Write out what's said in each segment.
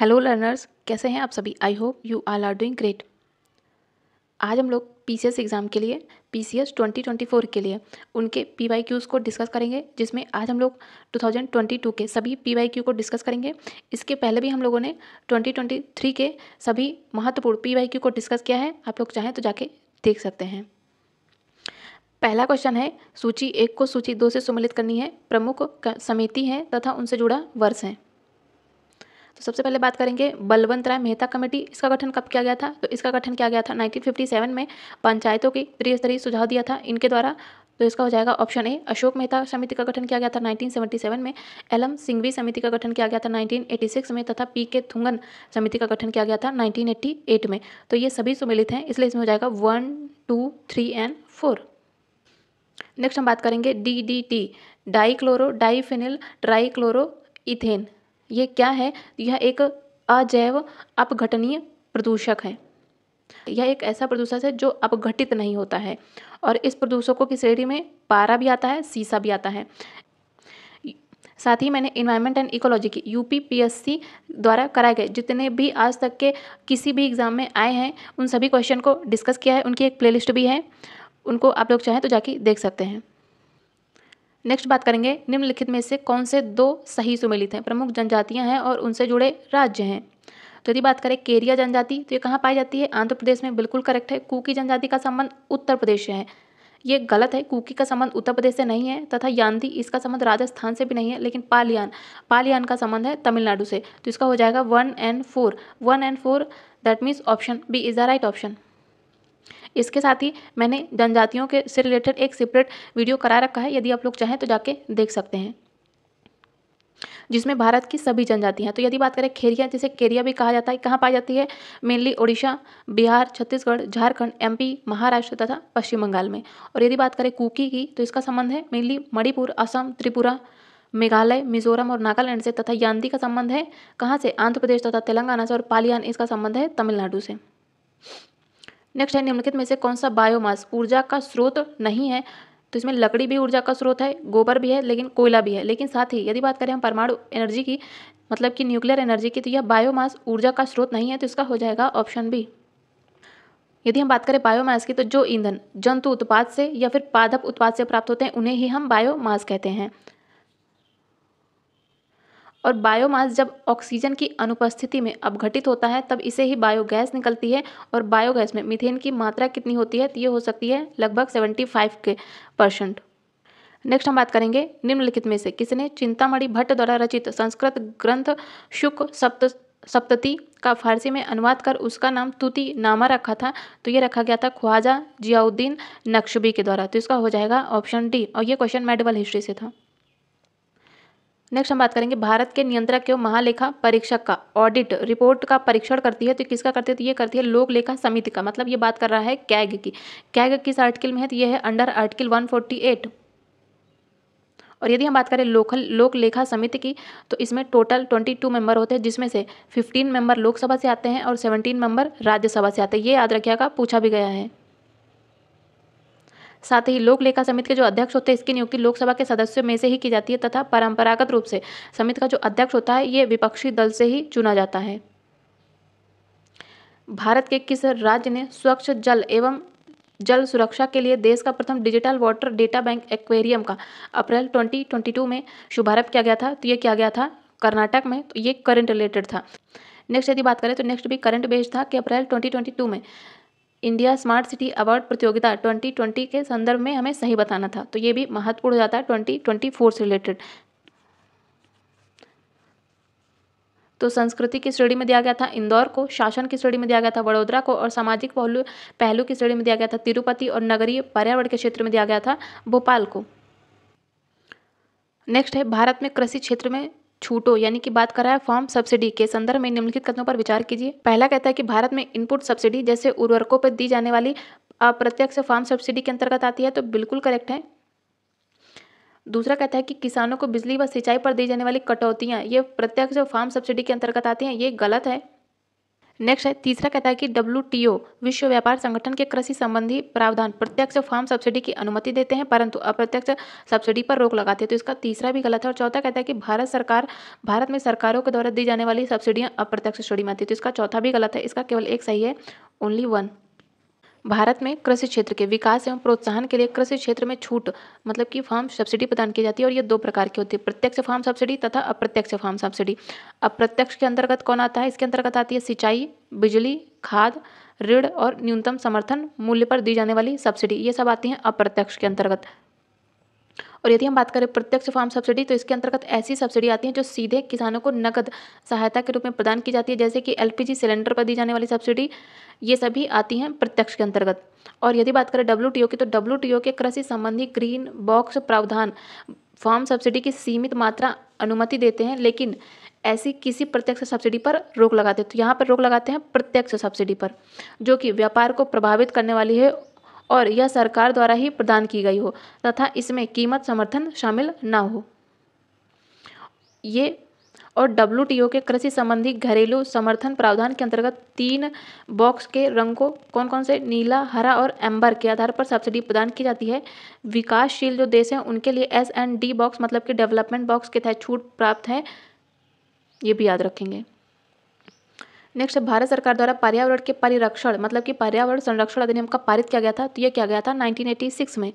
hello learners कैसे हैं आप सभी I hope you are are doing great आज हम लोग पी एग्ज़ाम के लिए P C S twenty twenty four के लिए उनके पी वाई क्यूज़ को डिस्कस करेंगे जिसमें आज हम लोग टू थाउजेंड ट्वेंटी टू के सभी पी वाई क्यू को डिस्कस करेंगे इसके पहले भी हम लोगों ने ट्वेंटी ट्वेंटी थ्री के सभी महत्वपूर्ण पी वाई क्यू को डिस्कस किया है आप लोग चाहें तो जाके देख सकते हैं पहला क्वेश्चन है सूची एक को सूची दो से सम्मिलित करनी है प्रमुख समिति है तथा उनसे जुड़ा वर्ष है तो सबसे पहले बात करेंगे बलवंत राय मेहता कमेटी इसका गठन कब किया गया था तो इसका गठन किया गया था 1957 में पंचायतों की त्रिस्तरीय सुझाव दिया था इनके द्वारा तो इसका हो जाएगा ऑप्शन ए अशोक मेहता समिति का गठन किया गया था 1977 में एलम सिंघवी समिति का गठन किया गया था 1986 में तथा पी के थुंगन समिति का गठन किया गया था 1988 में तो ये सभी सुमिलित हैं इसलिए इसमें हो जाएगा one two three and four next हम बात करेंगे D D T di chloro di phenyl tri chloro ethane ये क्या है यह एक अजैव अपघटनीय प्रदूषक है यह एक ऐसा प्रदूषक है जो अपघटित नहीं होता है और इस प्रदूषकों की श्रेणी में पारा भी आता है सीसा भी आता है साथ ही मैंने इन्वायरमेंट एंड इकोलॉजी की यू पी द्वारा कराए गए जितने भी आज तक के किसी भी एग्ज़ाम में आए हैं उन सभी क्वेश्चन को डिस्कस किया है उनकी एक प्लेलिस्ट भी है उनको आप लोग चाहें तो जाके देख सकते हैं नेक्स्ट बात करेंगे निम्नलिखित में से कौन से दो सही सुमेलित हैं प्रमुख जनजातियां हैं और उनसे जुड़े राज्य हैं तो यदि बात करें केरिया जनजाति तो ये कहाँ पाई जाती है आंध्र प्रदेश में बिल्कुल करेक्ट है कुकी जनजाति का संबंध उत्तर प्रदेश से है ये गलत है कुकी का संबंध उत्तर प्रदेश से नहीं है तथा यांदी इसका संबंध राजस्थान से भी नहीं है लेकिन पालियान पालियान का संबंध है तमिलनाडु से तो इसका हो जाएगा one and four one and four that means option B is the right option इसके साथ ही मैंने जनजातियों के से रिलेटेड एक सेपरेट वीडियो करा रखा है यदि आप लोग चाहें तो जाके देख सकते हैं जिसमें भारत की सभी जनजातियाँ तो यदि बात करें खेरिया जिसे केरिया भी कहा जाता है कहाँ पाई जाती है मेनली ओडिशा बिहार छत्तीसगढ़ झारखंड एमपी महाराष्ट्र तथा पश्चिम बंगाल में और यदि बात करें कुकी की तो इसका संबंध है मेनली मणिपुर असम त्रिपुरा मेघालय मिजोरम और नागालैंड से तथा यांदी का संबंध है कहाँ से आंध्र प्रदेश तथा तेलंगाना से और पालियान इसका संबंध है तमिलनाडु से नेक्स्ट है निम्नलिखित में से कौन सा बायोमास ऊर्जा का स्रोत नहीं है तो इसमें लकड़ी भी ऊर्जा का स्रोत है गोबर भी है लेकिन कोयला भी है लेकिन साथ ही यदि बात करें हम परमाणु एनर्जी की मतलब कि न्यूक्लियर एनर्जी की तो यह बायोमास ऊर्जा का स्रोत नहीं है तो इसका हो जाएगा ऑप्शन बी यदि हम बात करें बायोमास की तो जो ईंधन जंतु उत्पाद से या फिर पादप उत्पाद से प्राप्त होते हैं उन्हें ही हम बायोमास कहते हैं और बायोमास जब ऑक्सीजन की अनुपस्थिति में अपघटित होता है तब इसे ही बायोगैस निकलती है और बायोगैस में मिथेन की मात्रा कितनी होती है तो ये हो सकती है लगभग सेवेंटी फाइव के परसेंट नेक्स्ट हम बात करेंगे निम्नलिखित में से किसने चिंतामणि भट्ट द्वारा रचित संस्कृत ग्रंथ शुक सप्त सप्तति का फारसी में अनुवाद कर उसका नाम तुति नामा रखा था तो ये रखा गया था ख्वाजा जियाउद्दीन नक्शबी के द्वारा तो इसका हो जाएगा ऑप्शन डी और ये क्वेश्चन मेडिवल हिस्ट्री से था नेक्स्ट हम बात करेंगे भारत के नियंत्रक एवं महालेखा परीक्षक का ऑडिट रिपोर्ट का परीक्षण करती है तो किसका करती है तो ये करती है लोक लेखा समिति का मतलब ये बात कर रहा है कैग की कैग किस आर्टिकल में है तो ये है अंडर आर्टिकल वन और यदि हम बात करें लोकल लोक लेखा समिति की तो इसमें टोटल 22 मेंबर होते हैं जिसमें से 15 मेंबर लोकसभा से आते हैं और 17 मेंबर राज्यसभा से आते हैं ये याद रखिएगा पूछा भी गया है साथ ही लोक लेखा समिति के जो अध्यक्ष होते हैं इसकी नियुक्ति लोकसभा के सदस्यों में से ही की जाती है तथा परंपरागत रूप से समिति का जो अध्यक्ष होता है ये विपक्षी दल से ही चुना जाता है भारत के किस राज्य ने स्वच्छ जल एवं जल सुरक्षा के लिए देश का प्रथम digital water data bank aquarium का अप्रैल 2022 में शुभारंभ किया गया था तो ये किया गया था कर्नाटक में तो ये करंट रिलेटेड था नेक्स्ट यदि बात करें तो नेक्स्ट भी करंट बेस्ड था कि अप्रैल 2022 में इंडिया स्मार्ट सिटी अवार्ड प्रतियोगिता 2020 के संदर्भ में हमें सही बताना था तो ये भी महत्वपूर्ण हो जाता है 2024 से रिलेटेड तो संस्कृति की श्रेणी में दिया गया था इंदौर को शासन की श्रेणी में दिया गया था वडोदरा को और सामाजिक पहलू पहलू की श्रेणी में दिया गया था तिरुपति और नगरीय पर्यावरण के क्षेत्र में दिया गया था भोपाल को नेक्स्ट है भारत में कृषि क्षेत्र में छूटो यानी कि बात कर रहा है फॉर्म सब्सिडी के संदर्भ में निम्नलिखित कथनों पर विचार कीजिए पहला कहता है कि भारत में इनपुट सब्सिडी जैसे उर्वरकों पर दी जाने वाली अप्रत्यक्ष फार्म सब्सिडी के अंतर्गत आती है तो बिल्कुल करेक्ट है दूसरा कहता है कि किसानों को बिजली व सिंचाई पर दी जाने वाली कटौतियाँ ये प्रत्यक्ष फार्म सब्सिडी के अंतर्गत आती हैं ये गलत है नेक्स्ट है तीसरा कहता है कि डब्ल्यू विश्व व्यापार संगठन के कृषि संबंधी प्रावधान प्रत्यक्ष फार्म सब्सिडी की अनुमति देते हैं परंतु अप्रत्यक्ष सब्सिडी पर रोक लगाते हैं तो इसका तीसरा भी गलत है और चौथा कहता है कि भारत सरकार भारत में सरकारों के द्वारा दी जाने वाली सब्सिडियां अप्रत्यक्ष श्रेणी में आती है तो इसका चौथा भी गलत है इसका केवल एक सही है ओनली वन भारत में कृषि क्षेत्र के विकास एवं प्रोत्साहन के लिए कृषि क्षेत्र में छूट मतलब कि फार्म सब्सिडी प्रदान की जाती है और ये दो प्रकार की होती है प्रत्यक्ष फार्म सब्सिडी तथा अप्रत्यक्ष फार्म सब्सिडी अप्रत्यक्ष के अंतर्गत कौन आता है इसके अंतर्गत आती है सिंचाई बिजली खाद ऋण और न्यूनतम समर्थन मूल्य पर दी जाने वाली सब्सिडी ये सब आती हैं अप्रत्यक्ष के अंतर्गत और यदि हम बात करें प्रत्यक्ष फार्म सब्सिडी तो इसके अंतर्गत ऐसी सब्सिडी आती है जो सीधे किसानों को नकद सहायता के रूप में प्रदान की जाती है जैसे कि एल सिलेंडर पर दी जाने वाली सब्सिडी ये सभी आती हैं प्रत्यक्ष के अंतर्गत और यदि बात करें डब्ल्यू की तो डब्ल्यू के कृषि संबंधी ग्रीन बॉक्स प्रावधान फार्म सब्सिडी की सीमित मात्रा अनुमति देते हैं लेकिन ऐसी किसी प्रत्यक्ष सब्सिडी पर रोक लगाते हैं तो यहाँ पर रोक लगाते हैं प्रत्यक्ष सब्सिडी पर जो कि व्यापार को प्रभावित करने वाली है और यह सरकार द्वारा ही प्रदान की गई हो तथा इसमें कीमत समर्थन शामिल ना हो ये और डब्ल्यू के कृषि संबंधी घरेलू समर्थन प्रावधान के अंतर्गत तीन बॉक्स के रंग को कौन कौन से नीला हरा और एम्बर के आधार पर सब्सिडी प्रदान की जाती है विकासशील जो देश हैं उनके लिए एस एंड डी बॉक्स मतलब कि डेवलपमेंट बॉक्स के तहत छूट प्राप्त है ये भी याद रखेंगे नेक्स्ट भारत सरकार द्वारा पर्यावरण के परिरक्षण मतलब कि पर्यावरण संरक्षण अधिनियम का पारित किया गया था तो ये किया गया था 1986 में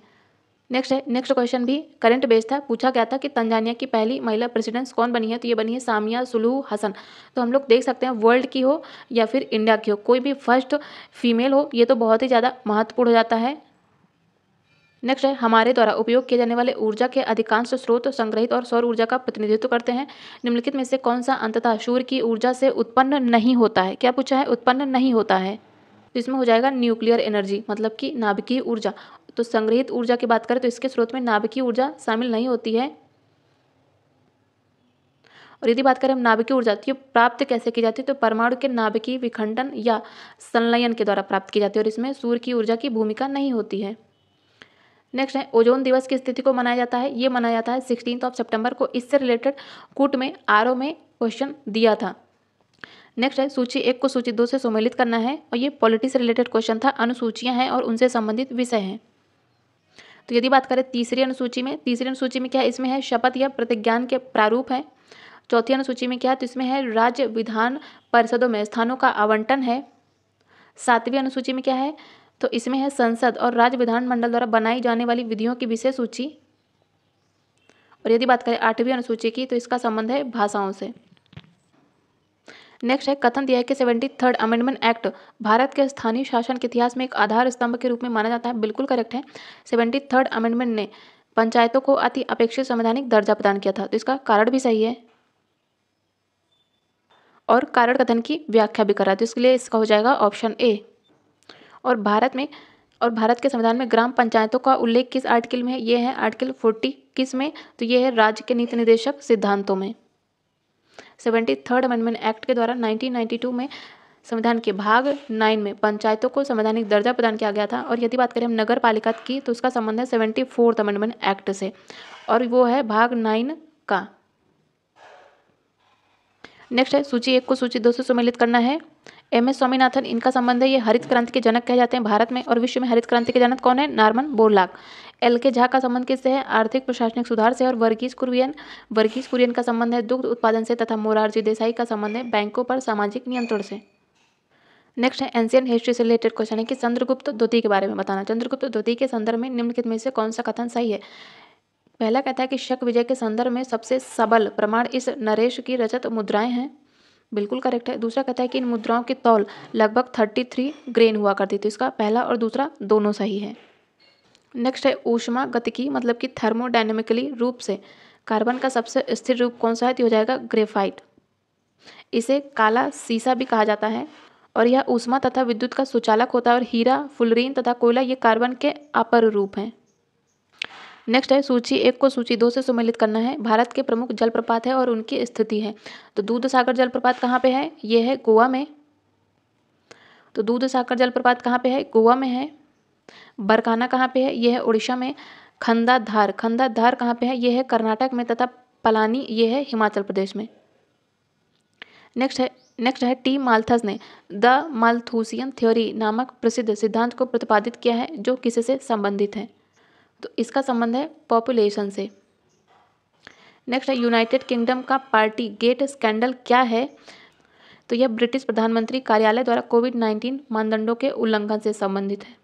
नेक्स्ट है नेक्स्ट क्वेश्चन भी करंट बेस्ड था पूछा गया था कि तंजानिया की पहली महिला प्रेसिडेंट्स कौन बनी है तो ये बनी है सामिया सुलू हसन तो हम लोग देख सकते हैं वर्ल्ड की हो या फिर इंडिया की हो कोई भी फर्स्ट फीमेल हो ये तो बहुत ही ज़्यादा महत्वपूर्ण हो जाता है नेक्स्ट है हमारे द्वारा उपयोग किए जाने वाले ऊर्जा के अधिकांश स्रोत संग्रहित और सौर ऊर्जा का प्रतिनिधित्व करते हैं निम्नलिखित में से कौन सा अंततः सूर्य की ऊर्जा से उत्पन्न नहीं होता है क्या पूछा है उत्पन्न नहीं होता है तो इसमें हो जाएगा न्यूक्लियर एनर्जी मतलब कि नाभिकीय ऊर्जा तो संग्रहित ऊर्जा की बात करें तो इसके स्रोत में नाभिकीय ऊर्जा शामिल नहीं होती है और यदि बात करें हम नाभिकीय ऊर्जा तो ये प्राप्त कैसे की जाती है तो परमाणु के नाभिकीय विखंडन या संलयन के द्वारा प्राप्त की जाती है और इसमें सूर्य की ऊर्जा की भूमिका नहीं होती है नेक्स्ट है ओजोन दिवस की स्थिति को मनाया जाता है ये मनाया जाता है सिक्सटीन ऑफ सेप्टेम्बर को इससे रिलेटेड कूट में आर में क्वेश्चन दिया था नेक्स्ट है सूची एक को सूची दो से सम्मिलित करना है और ये पॉलिटिक्स से रिलेटेड क्वेश्चन था अनुसूचियां हैं और उनसे संबंधित विषय हैं तो यदि बात करें तीसरी अनुसूची में तीसरी अनुसूची में क्या है इसमें है शपथ या प्रतिज्ञान के प्रारूप है चौथी अनुसूची में क्या है तो इसमें है राज्य विधान परिषदों में स्थानों का आवंटन है सातवीं अनुसूची में क्या है तो इसमें है संसद और राज्य विधानमंडल द्वारा बनाई जाने वाली विधियों की विषय सूची और यदि बात करें आठवीं अनुसूची की तो इसका संबंध है भाषाओं से नेक्स्ट है कथन दिया है कि seventy third amendment act Bharat के स्थानीय शासन के इतिहास में एक आधार स्तंभ के रूप में माना जाता है बिल्कुल करेक्ट है सेवेंटी थर्ड अमेंडमेंट ने पंचायतों को अति अपेक्षित संवैधानिक दर्जा प्रदान किया था तो इसका कारण भी सही है और कारण कथन की व्याख्या भी करा तो इसके लिए इसका हो जाएगा ऑप्शन ए और भारत में और भारत के संविधान में ग्राम पंचायतों का उल्लेख किस आर्टिकल में है ये है आर्टिकल फोर्टी किस में तो ये है राज्य के नीति निदेशक सिद्धांतों में सेवेंटी थर्ड अमेंडमेंट एक्ट के द्वारा 1992 में संविधान के भाग नाइन में पंचायतों को संवैधानिक दर्जा प्रदान किया गया था और यदि बात करें हम नगर पालिका की तो उसका संबंध है सेवेंटी फोर्थ अमेंडमेंट एक्ट से और वो है भाग नाइन का नेक्स्ट है सूची एक को सूची दो से सम्मिलित करना है एम एस स्वामीनाथन इनका संबंध है ये हरित क्रांति के जनक कहे जाते हैं भारत में और विश्व में हरित क्रांति के जनक कौन है नार्मन बोरलाक एल के झा का संबंध किससे है आर्थिक प्रशासनिक सुधार से और वर्गीज कुरियन वर्गीज कुरियन का संबंध है दुग्ध उत्पादन से तथा मोरारजी देसाई का संबंध है बैंकों पर सामाजिक नियंत्रण से नेक्स्ट है एंशियन हिस्ट्री से रिलेटेड क्वेश्चन है कि चंद्रगुप्त द्वितीय के बारे में बताना चंद्रगुप्त द्वितीय के संदर्भ में निम्नलिखित में से कौन सा कथन सही है पहला कहता है कि शक विजय के संदर्भ में सबसे सबल प्रमाण इस नरेश की रजत मुद्राएं हैं बिल्कुल करेक्ट है दूसरा कहता है कि इन मुद्राओं की तौल लगभग थर्टी थ्री ग्रेन हुआ करती थी इसका पहला और दूसरा दोनों सही है नेक्स्ट है ऊष्मा गतिकी मतलब कि थर्मोडाइनमिकली रूप से कार्बन का सबसे स्थिर रूप कौन सा है तो हो जाएगा ग्रेफाइट इसे काला सीसा भी कहा जाता है और यह ऊष्मा तथा विद्युत का सुचालक होता है और हीरा फुलरीन तथा कोयला ये कार्बन के अपर रूप हैं नेक्स्ट है सूची एक को सूची दो से सम्मिलित करना है भारत के प्रमुख जलप्रपात है और उनकी स्थिति है तो दूध सागर जलप्रपात कहाँ पे है ये है गोवा में तो दूध सागर जलप्रपात कहाँ पे है गोवा में है बरकाना कहाँ पे है यह है उड़ीसा में खंदा धार खंदा धार कहाँ पे है यह है कर्नाटक में तथा पलानी ये है हिमाचल प्रदेश में नेक्स्ट है नेक्स्ट है टी माल्थस ने द माल्थूसियन थ्योरी नामक प्रसिद्ध सिद्धांत को प्रतिपादित किया है जो किसी से संबंधित है तो इसका संबंध है पॉपुलेशन से नेक्स्ट है यूनाइटेड किंगडम का पार्टी गेट स्कैंडल क्या है तो यह ब्रिटिश प्रधानमंत्री कार्यालय द्वारा कोविड नाइन्टीन मानदंडों के उल्लंघन से संबंधित है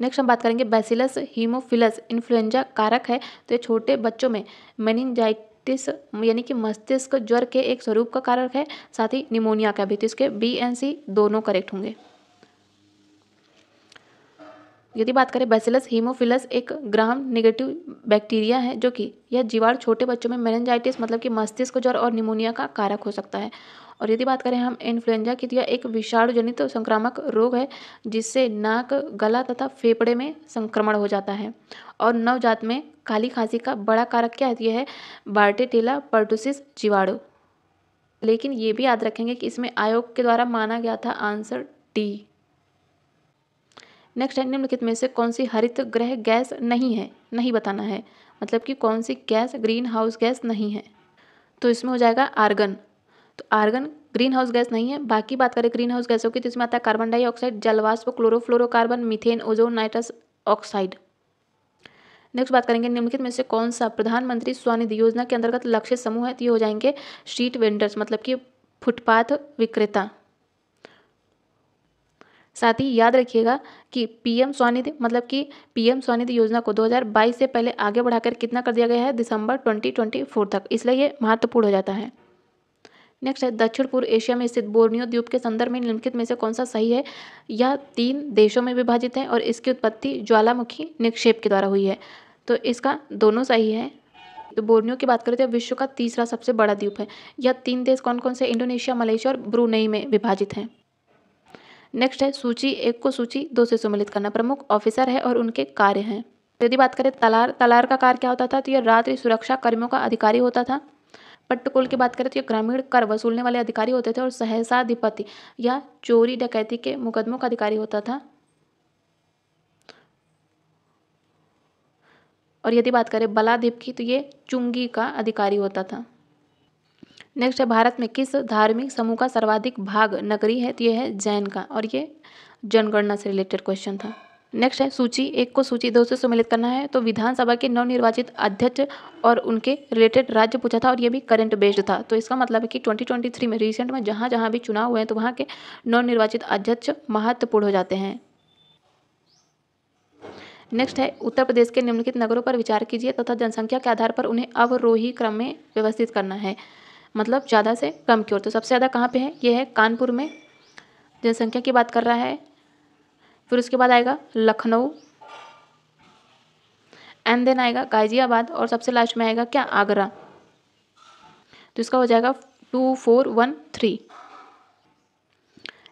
नेक्स्ट हम बात करेंगे बैसिलस हीमोफिलस इन्फ्लुएंजा कारक है तो ये छोटे बच्चों में मेनिंजाइटिस यानी कि मस्तिष्क ज्वर के एक स्वरूप का कारक है साथ ही निमोनिया का भी तो इसके बी एन सी दोनों करेक्ट होंगे यदि बात करें बेसिलस हीमोफिलस एक ग्राम निगेटिव बैक्टीरिया है जो कि यह जीवाणु छोटे बच्चों में मेनेंजाइटिस मतलब कि मस्तिष्क ज्वर और निमोनिया का कारक हो सकता है और यदि बात करें हम इन्फ्लुएंजा की तो यह एक विषाणुजनित संक्रामक रोग है जिससे नाक गला तथा फेफड़े में संक्रमण हो जाता है और नवजात में काली खांसी का बड़ा कारक क्या है तो यह है बार्टेटेला पर्टोसिस जीवाणु लेकिन ये भी याद रखेंगे कि इसमें आयोग के द्वारा माना गया था आंसर डी नेक्स्ट है निम्नलिखित में से कौन सी हरित ग्रह गैस नहीं है नहीं बताना है मतलब कि कौन सी गैस ग्रीन हाउस गैस नहीं है तो इसमें हो जाएगा आर्गन तो आर्गन ग्रीन हाउस गैस नहीं है बाकी बात करें ग्रीन हाउस गैसों की तो इसमें आता है कार्बन डाइऑक्साइड जलवाष्प chlorofluorocarbon methane ozone nitrous oxide next बात करेंगे निम्नलिखित में से कौन सा प्रधानमंत्री स्वनिधि योजना के अंतर्गत लक्ष्य समूह है तो ये हो जाएंगे स्ट्रीट वेंडर्स मतलब कि फुटपाथ विक्रेता साथ ही याद रखिएगा कि पीएम स्वनिधि मतलब कि पीएम स्वनिधि योजना को 2022 से पहले आगे बढ़ाकर कितना कर दिया गया है दिसंबर 2024 तक इसलिए ये महत्वपूर्ण हो जाता है नेक्स्ट है दक्षिण पूर्व एशिया में स्थित बोर्नियो द्वीप के संदर्भ में निम्नलिखित में से कौन सा सही है यह तीन देशों में विभाजित है और इसकी उत्पत्ति ज्वालामुखी निक्षेप के द्वारा हुई है तो इसका दोनों सही है तो बोर्नियो की बात करें तो विश्व का तीसरा सबसे बड़ा द्वीप है यह तीन देश कौन कौन से इंडोनेशिया मलेशिया और ब्रूनई में विभाजित हैं नेक्स्ट है सूची एक को सूची दो से सम्मिलित करना प्रमुख ऑफिसर है और उनके कार्य हैं यदि बात करें तलार तलार का कार्य क्या होता था तो यह रात्रि सुरक्षा कर्मियों का अधिकारी होता था पट्टकोल की बात करें तो ये ग्रामीण कर वसूलने वाले अधिकारी होते थे और सहसाधिपति या चोरी डकैती के मुकदमों का अधिकारी होता था और यदि बात करें बलादीप की तो ये चुंगी का अधिकारी होता था नेक्स्ट है भारत में किस धार्मिक समूह का सर्वाधिक भाग नगरी है तो ये है जैन का और ये जनगणना से रिलेटेड क्वेश्चन था नेक्स्ट है सूची एक को सूची दो से सम्मिलित करना है तो विधानसभा के नवनिर्वाचित अध्यक्ष और उनके रिलेटेड राज्य पूछा था और ये भी करंट बेस्ड था तो इसका मतलब है कि 2023 में रिसेंट में जहाँ जहाँ भी चुनाव हुए हैं तो वहाँ के नवनिर्वाचित अध्यक्ष महत्वपूर्ण हो जाते हैं नेक्स्ट है उत्तर प्रदेश के निम्नलिखित नगरों पर विचार कीजिए तथा जनसंख्या के आधार पर उन्हें अवरोही क्रम में व्यवस्थित करना है मतलब ज़्यादा से कम की ओर तो सबसे ज़्यादा कहाँ पे है ये है कानपुर में जनसंख्या की बात कर रहा है फिर उसके बाद आएगा लखनऊ एंड देन आएगा गाजियाबाद और सबसे लास्ट में आएगा क्या आगरा तो इसका हो जाएगा two four one three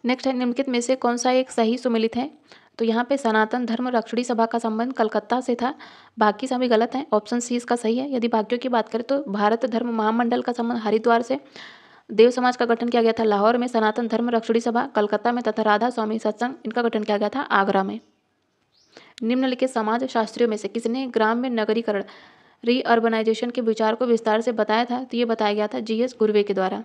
next है निम्नलिखित में से कौन सा एक सही सुमिलित है तो यहाँ पे सनातन धर्म रक्षणी सभा का संबंध कलकत्ता से था बाकी सभी गलत हैं ऑप्शन सी इसका सही है यदि बाकियों की बात करें तो भारत धर्म महामंडल का संबंध हरिद्वार से देव समाज का गठन किया गया था लाहौर में सनातन धर्म रक्षणी सभा कलकत्ता में तथा राधा स्वामी सत्संग इनका गठन किया गया था आगरा में निम्नलिखित समाज शास्त्रियों में से किसने ग्राम में नगरीकरण रीअर्बनाइजेशन के विचार को विस्तार से बताया था तो ये बताया गया था जी एस गुर्वे के द्वारा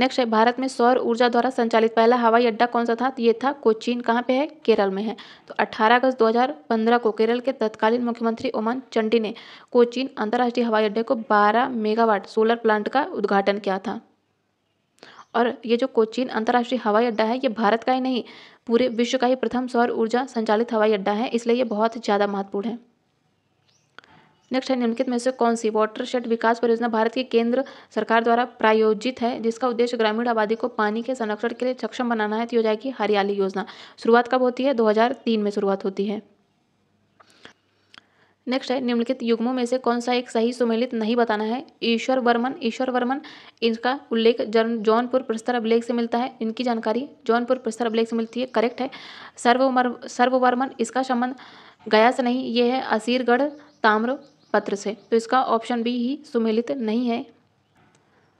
नेक्स्ट है भारत में सौर ऊर्जा द्वारा संचालित पहला हवाई अड्डा कौन सा था तो ये था कोचीन कहाँ पे है केरल में है तो 18 अगस्त 2015 को केरल के तत्कालीन मुख्यमंत्री ओमान चंडी ने कोचीन अंतर्राष्ट्रीय हवाई अड्डे को 12 मेगावाट सोलर प्लांट का उद्घाटन किया था और ये जो कोचीन अंतर्राष्ट्रीय हवाई अड्डा है ये भारत का ही नहीं पूरे विश्व का ही प्रथम सौर ऊर्जा संचालित हवाई अड्डा है इसलिए ये बहुत ज़्यादा महत्वपूर्ण है नेक्स्ट है निम्नलिखित में से कौन सी वाटर शेड विकास परियोजना भारत की केंद्र सरकार द्वारा प्रायोजित है जिसका उद्देश्य ग्रामीण आबादी को पानी के संरक्षण के लिए सक्षम बनाना है तो योजना की हरियाली योजना शुरुआत कब होती है तीन में शुरुआत होती है नेक्स्ट है निम्नलिखित युग्मों में से कौन सा एक सही सुमेलित नहीं बताना है ईश्वर वर्मन ईश्वर वर्मन इनका उल्लेख जौनपुर प्रस्तर अभिलेख से मिलता है इनकी जानकारी जौनपुर प्रस्तर अभिलेख से मिलती है करेक्ट है सर्व सर्ववर्मन इसका संबंध गया से नहीं ये है असीरगढ़ ताम्र पत्र से तो इसका ऑप्शन बी ही सुमिलित नहीं है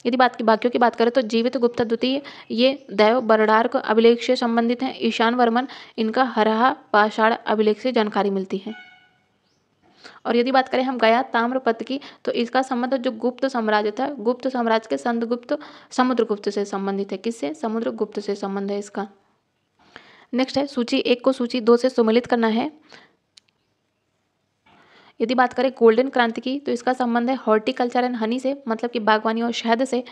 यदि बात की बाकियों की बात करें तो जीवित गुप्ता द्वितीय ये दैव बरडार्क अभिलेख से संबंधित हैं ईशान वर्मन इनका हरहा पाषाण अभिलेख से जानकारी मिलती है और यदि बात करें हम गया ताम्रपत की तो इसका संबंध जो गुप्त साम्राज्य था गुप्त साम्राज्य के संतगुप्त समुद्रगुप्त से संबंधित है किससे समुद्रगुप्त से संबंध है इसका नेक्स्ट है सूची एक को सूची दो से सुमिलित करना है यदि बात करें गोल्डन क्रांति की तो इसका संबंध है हॉर्टिकल्चर एंड हनी से मतलब कि बागवानी और शहद से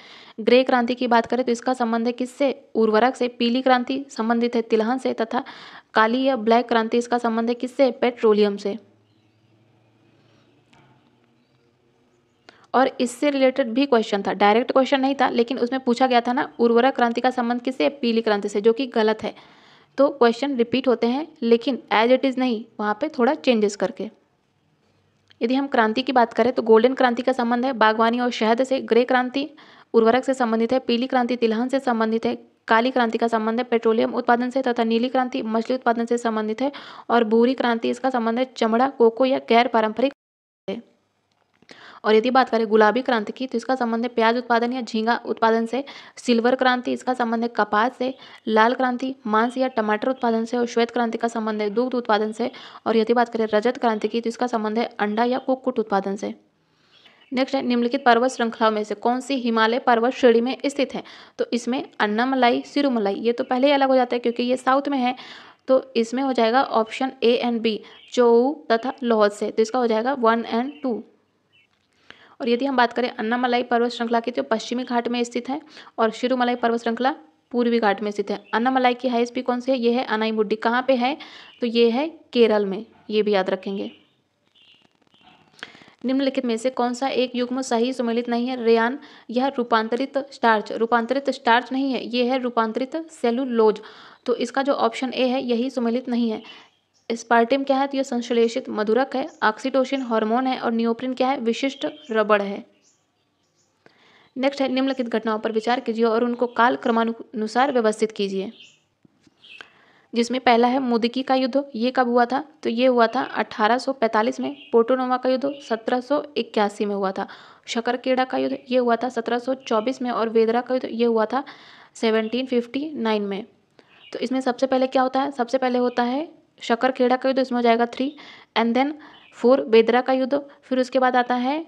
ग्रे क्रांति की बात करें तो इसका संबंध है किससे उर्वरक से पीली क्रांति संबंधित है तिलहन से तथा काली या ब्लैक क्रांति इसका संबंध है किससे पेट्रोलियम से और इससे रिलेटेड भी क्वेश्चन था डायरेक्ट क्वेश्चन नहीं था लेकिन उसमें पूछा गया था ना उर्वरक क्रांति का संबंध किससे पीली क्रांति से जो कि गलत है तो क्वेश्चन रिपीट होते हैं लेकिन एज इट इज़ नहीं वहाँ पे थोड़ा चेंजेस करके यदि हम क्रांति की बात करें तो गोल्डन क्रांति का संबंध है बागवानी और शहद से ग्रे क्रांति उर्वरक से संबंधित है पीली क्रांति तिलहन से संबंधित है काली क्रांति का संबंध है पेट्रोलियम उत्पादन से तथा नीली क्रांति मछली उत्पादन से संबंधित है और भूरी क्रांति इसका संबंध है चमड़ा कोको या गैर पारंपरिक और यदि बात करें गुलाबी क्रांति की तो इसका संबंध है प्याज उत्पादन या झींगा उत्पादन से सिल्वर क्रांति इसका संबंध है कपास से लाल क्रांति मांस या टमाटर उत्पादन से और श्वेत क्रांति का संबंध है दुग्ध उत्पादन से और यदि बात करें रजत क्रांति की तो इसका संबंध है अंडा या कुक्कुट उत्पादन से नेक्स्ट है निम्नलिखित पर्वत श्रृंखलाओं में से कौन सी हिमालय पर्वत श्रेणी में स्थित है तो इसमें अन्नामलाई सिरुमलाई ये तो पहले ही अलग हो जाता है क्योंकि ये साउथ में है तो इसमें हो जाएगा ऑप्शन ए एंड बी चौ तथा लोहत से तो इसका हो जाएगा वन एंड टू और यदि हम बात करें अन्नामलाई पर्वत श्रृंखला की तो पश्चिमी घाट में स्थित है और शिरुमलाई पर्वत श्रृंखला पूर्वी घाट में स्थित है अन्नामलाई की हाइस्ट पी कौन सी है ये है मुड्डी कहाँ पे है तो ये है केरल में ये भी याद रखेंगे निम्नलिखित में से कौन सा एक युग्म सही सुमेलित नहीं है रेयान यह रूपांतरित स्टार्च रूपांतरित स्टार्च नहीं है ये है रूपांतरित सेलुलोज तो इसका जो ऑप्शन ए है यही सुमेलित नहीं है स्पार्टिम क्या है तो यह संश्लेषित मधुरक है ऑक्सीटोशिन हार्मोन है और नियोप्रिन क्या है विशिष्ट रबड़ है नेक्स्ट है निम्नलिखित घटनाओं पर विचार कीजिए और उनको काल क्रमानुसार व्यवस्थित कीजिए जिसमें पहला है मुदिकी का युद्ध ये कब हुआ था तो ये हुआ था 1845 में पोर्टोनोमा का युद्ध 1781 में हुआ था शकरकेड़ा का युद्ध ये हुआ था 1724 में और वेदरा का युद्ध ये हुआ था 1759 में तो इसमें सबसे पहले क्या होता है सबसे पहले होता है खेड़ा का युद्ध इसमें हो जाएगा थ्री एंड देन फोर बेदरा का युद्ध फिर उसके बाद आता है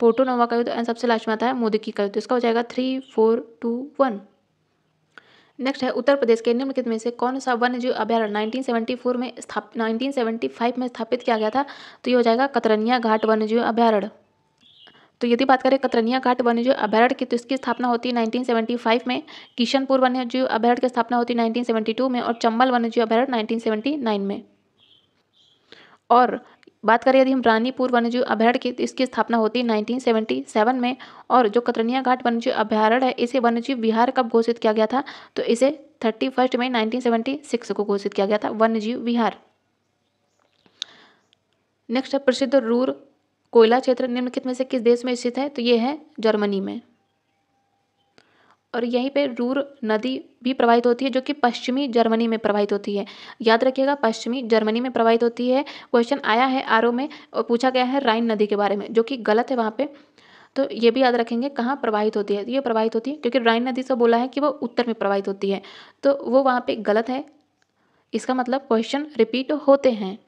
पोर्टोनोवा का युद्ध एंड सबसे लास्ट में आता है मोदी का युद्ध इसका हो जाएगा three four two one next है उत्तर प्रदेश के निम्नलिखित में से कौन सा वन्य जीव सेवेंटी फोर में स्थापित फाइव में स्थापित किया गया था तो ये हो जाएगा कतरनिया घाट वन्य जीव अभ्यारण्य तो यदि बात करें कतरनिया घाट वन्यजीव अभ्यारण्य की तो इसकी स्थापना होती है 1975 में किशनपुर वन्यजीव अभ्यारण्य की स्थापना होती है 1972 में और चंबल वन्यजीव अभ्यारण्य 1979 में और बात करें यदि हम रानीपुर वन्यजीव अभ्यारण्य की तो इसकी स्थापना होती है 1977 में और जो कतरनिया घाट वन्यजीव अभ्यारण्य है इसे वन्यजीव बिहार कब घोषित किया गया था तो इसे थर्टी फर्स्ट मई 1976 को घोषित किया गया था वन्यजीव बिहार नेक्स्ट है प्रसिद्ध रूर कोयला क्षेत्र निम्नलिखित में से किस देश में स्थित है तो ये है जर्मनी में और यहीं पे रूर नदी भी प्रवाहित होती है जो कि पश्चिमी जर्मनी में प्रवाहित होती है याद रखिएगा पश्चिमी जर्मनी में प्रवाहित होती है क्वेश्चन आया है आर में और पूछा गया है राइन नदी के बारे में जो कि गलत है वहाँ पे तो ये भी याद रखेंगे कहाँ प्रवाहित होती है ये प्रवाहित होती है क्योंकि राइन नदी से बोला है कि वो उत्तर में प्रवाहित होती है तो वो वहाँ पर गलत है इसका मतलब क्वेश्चन रिपीट होते हैं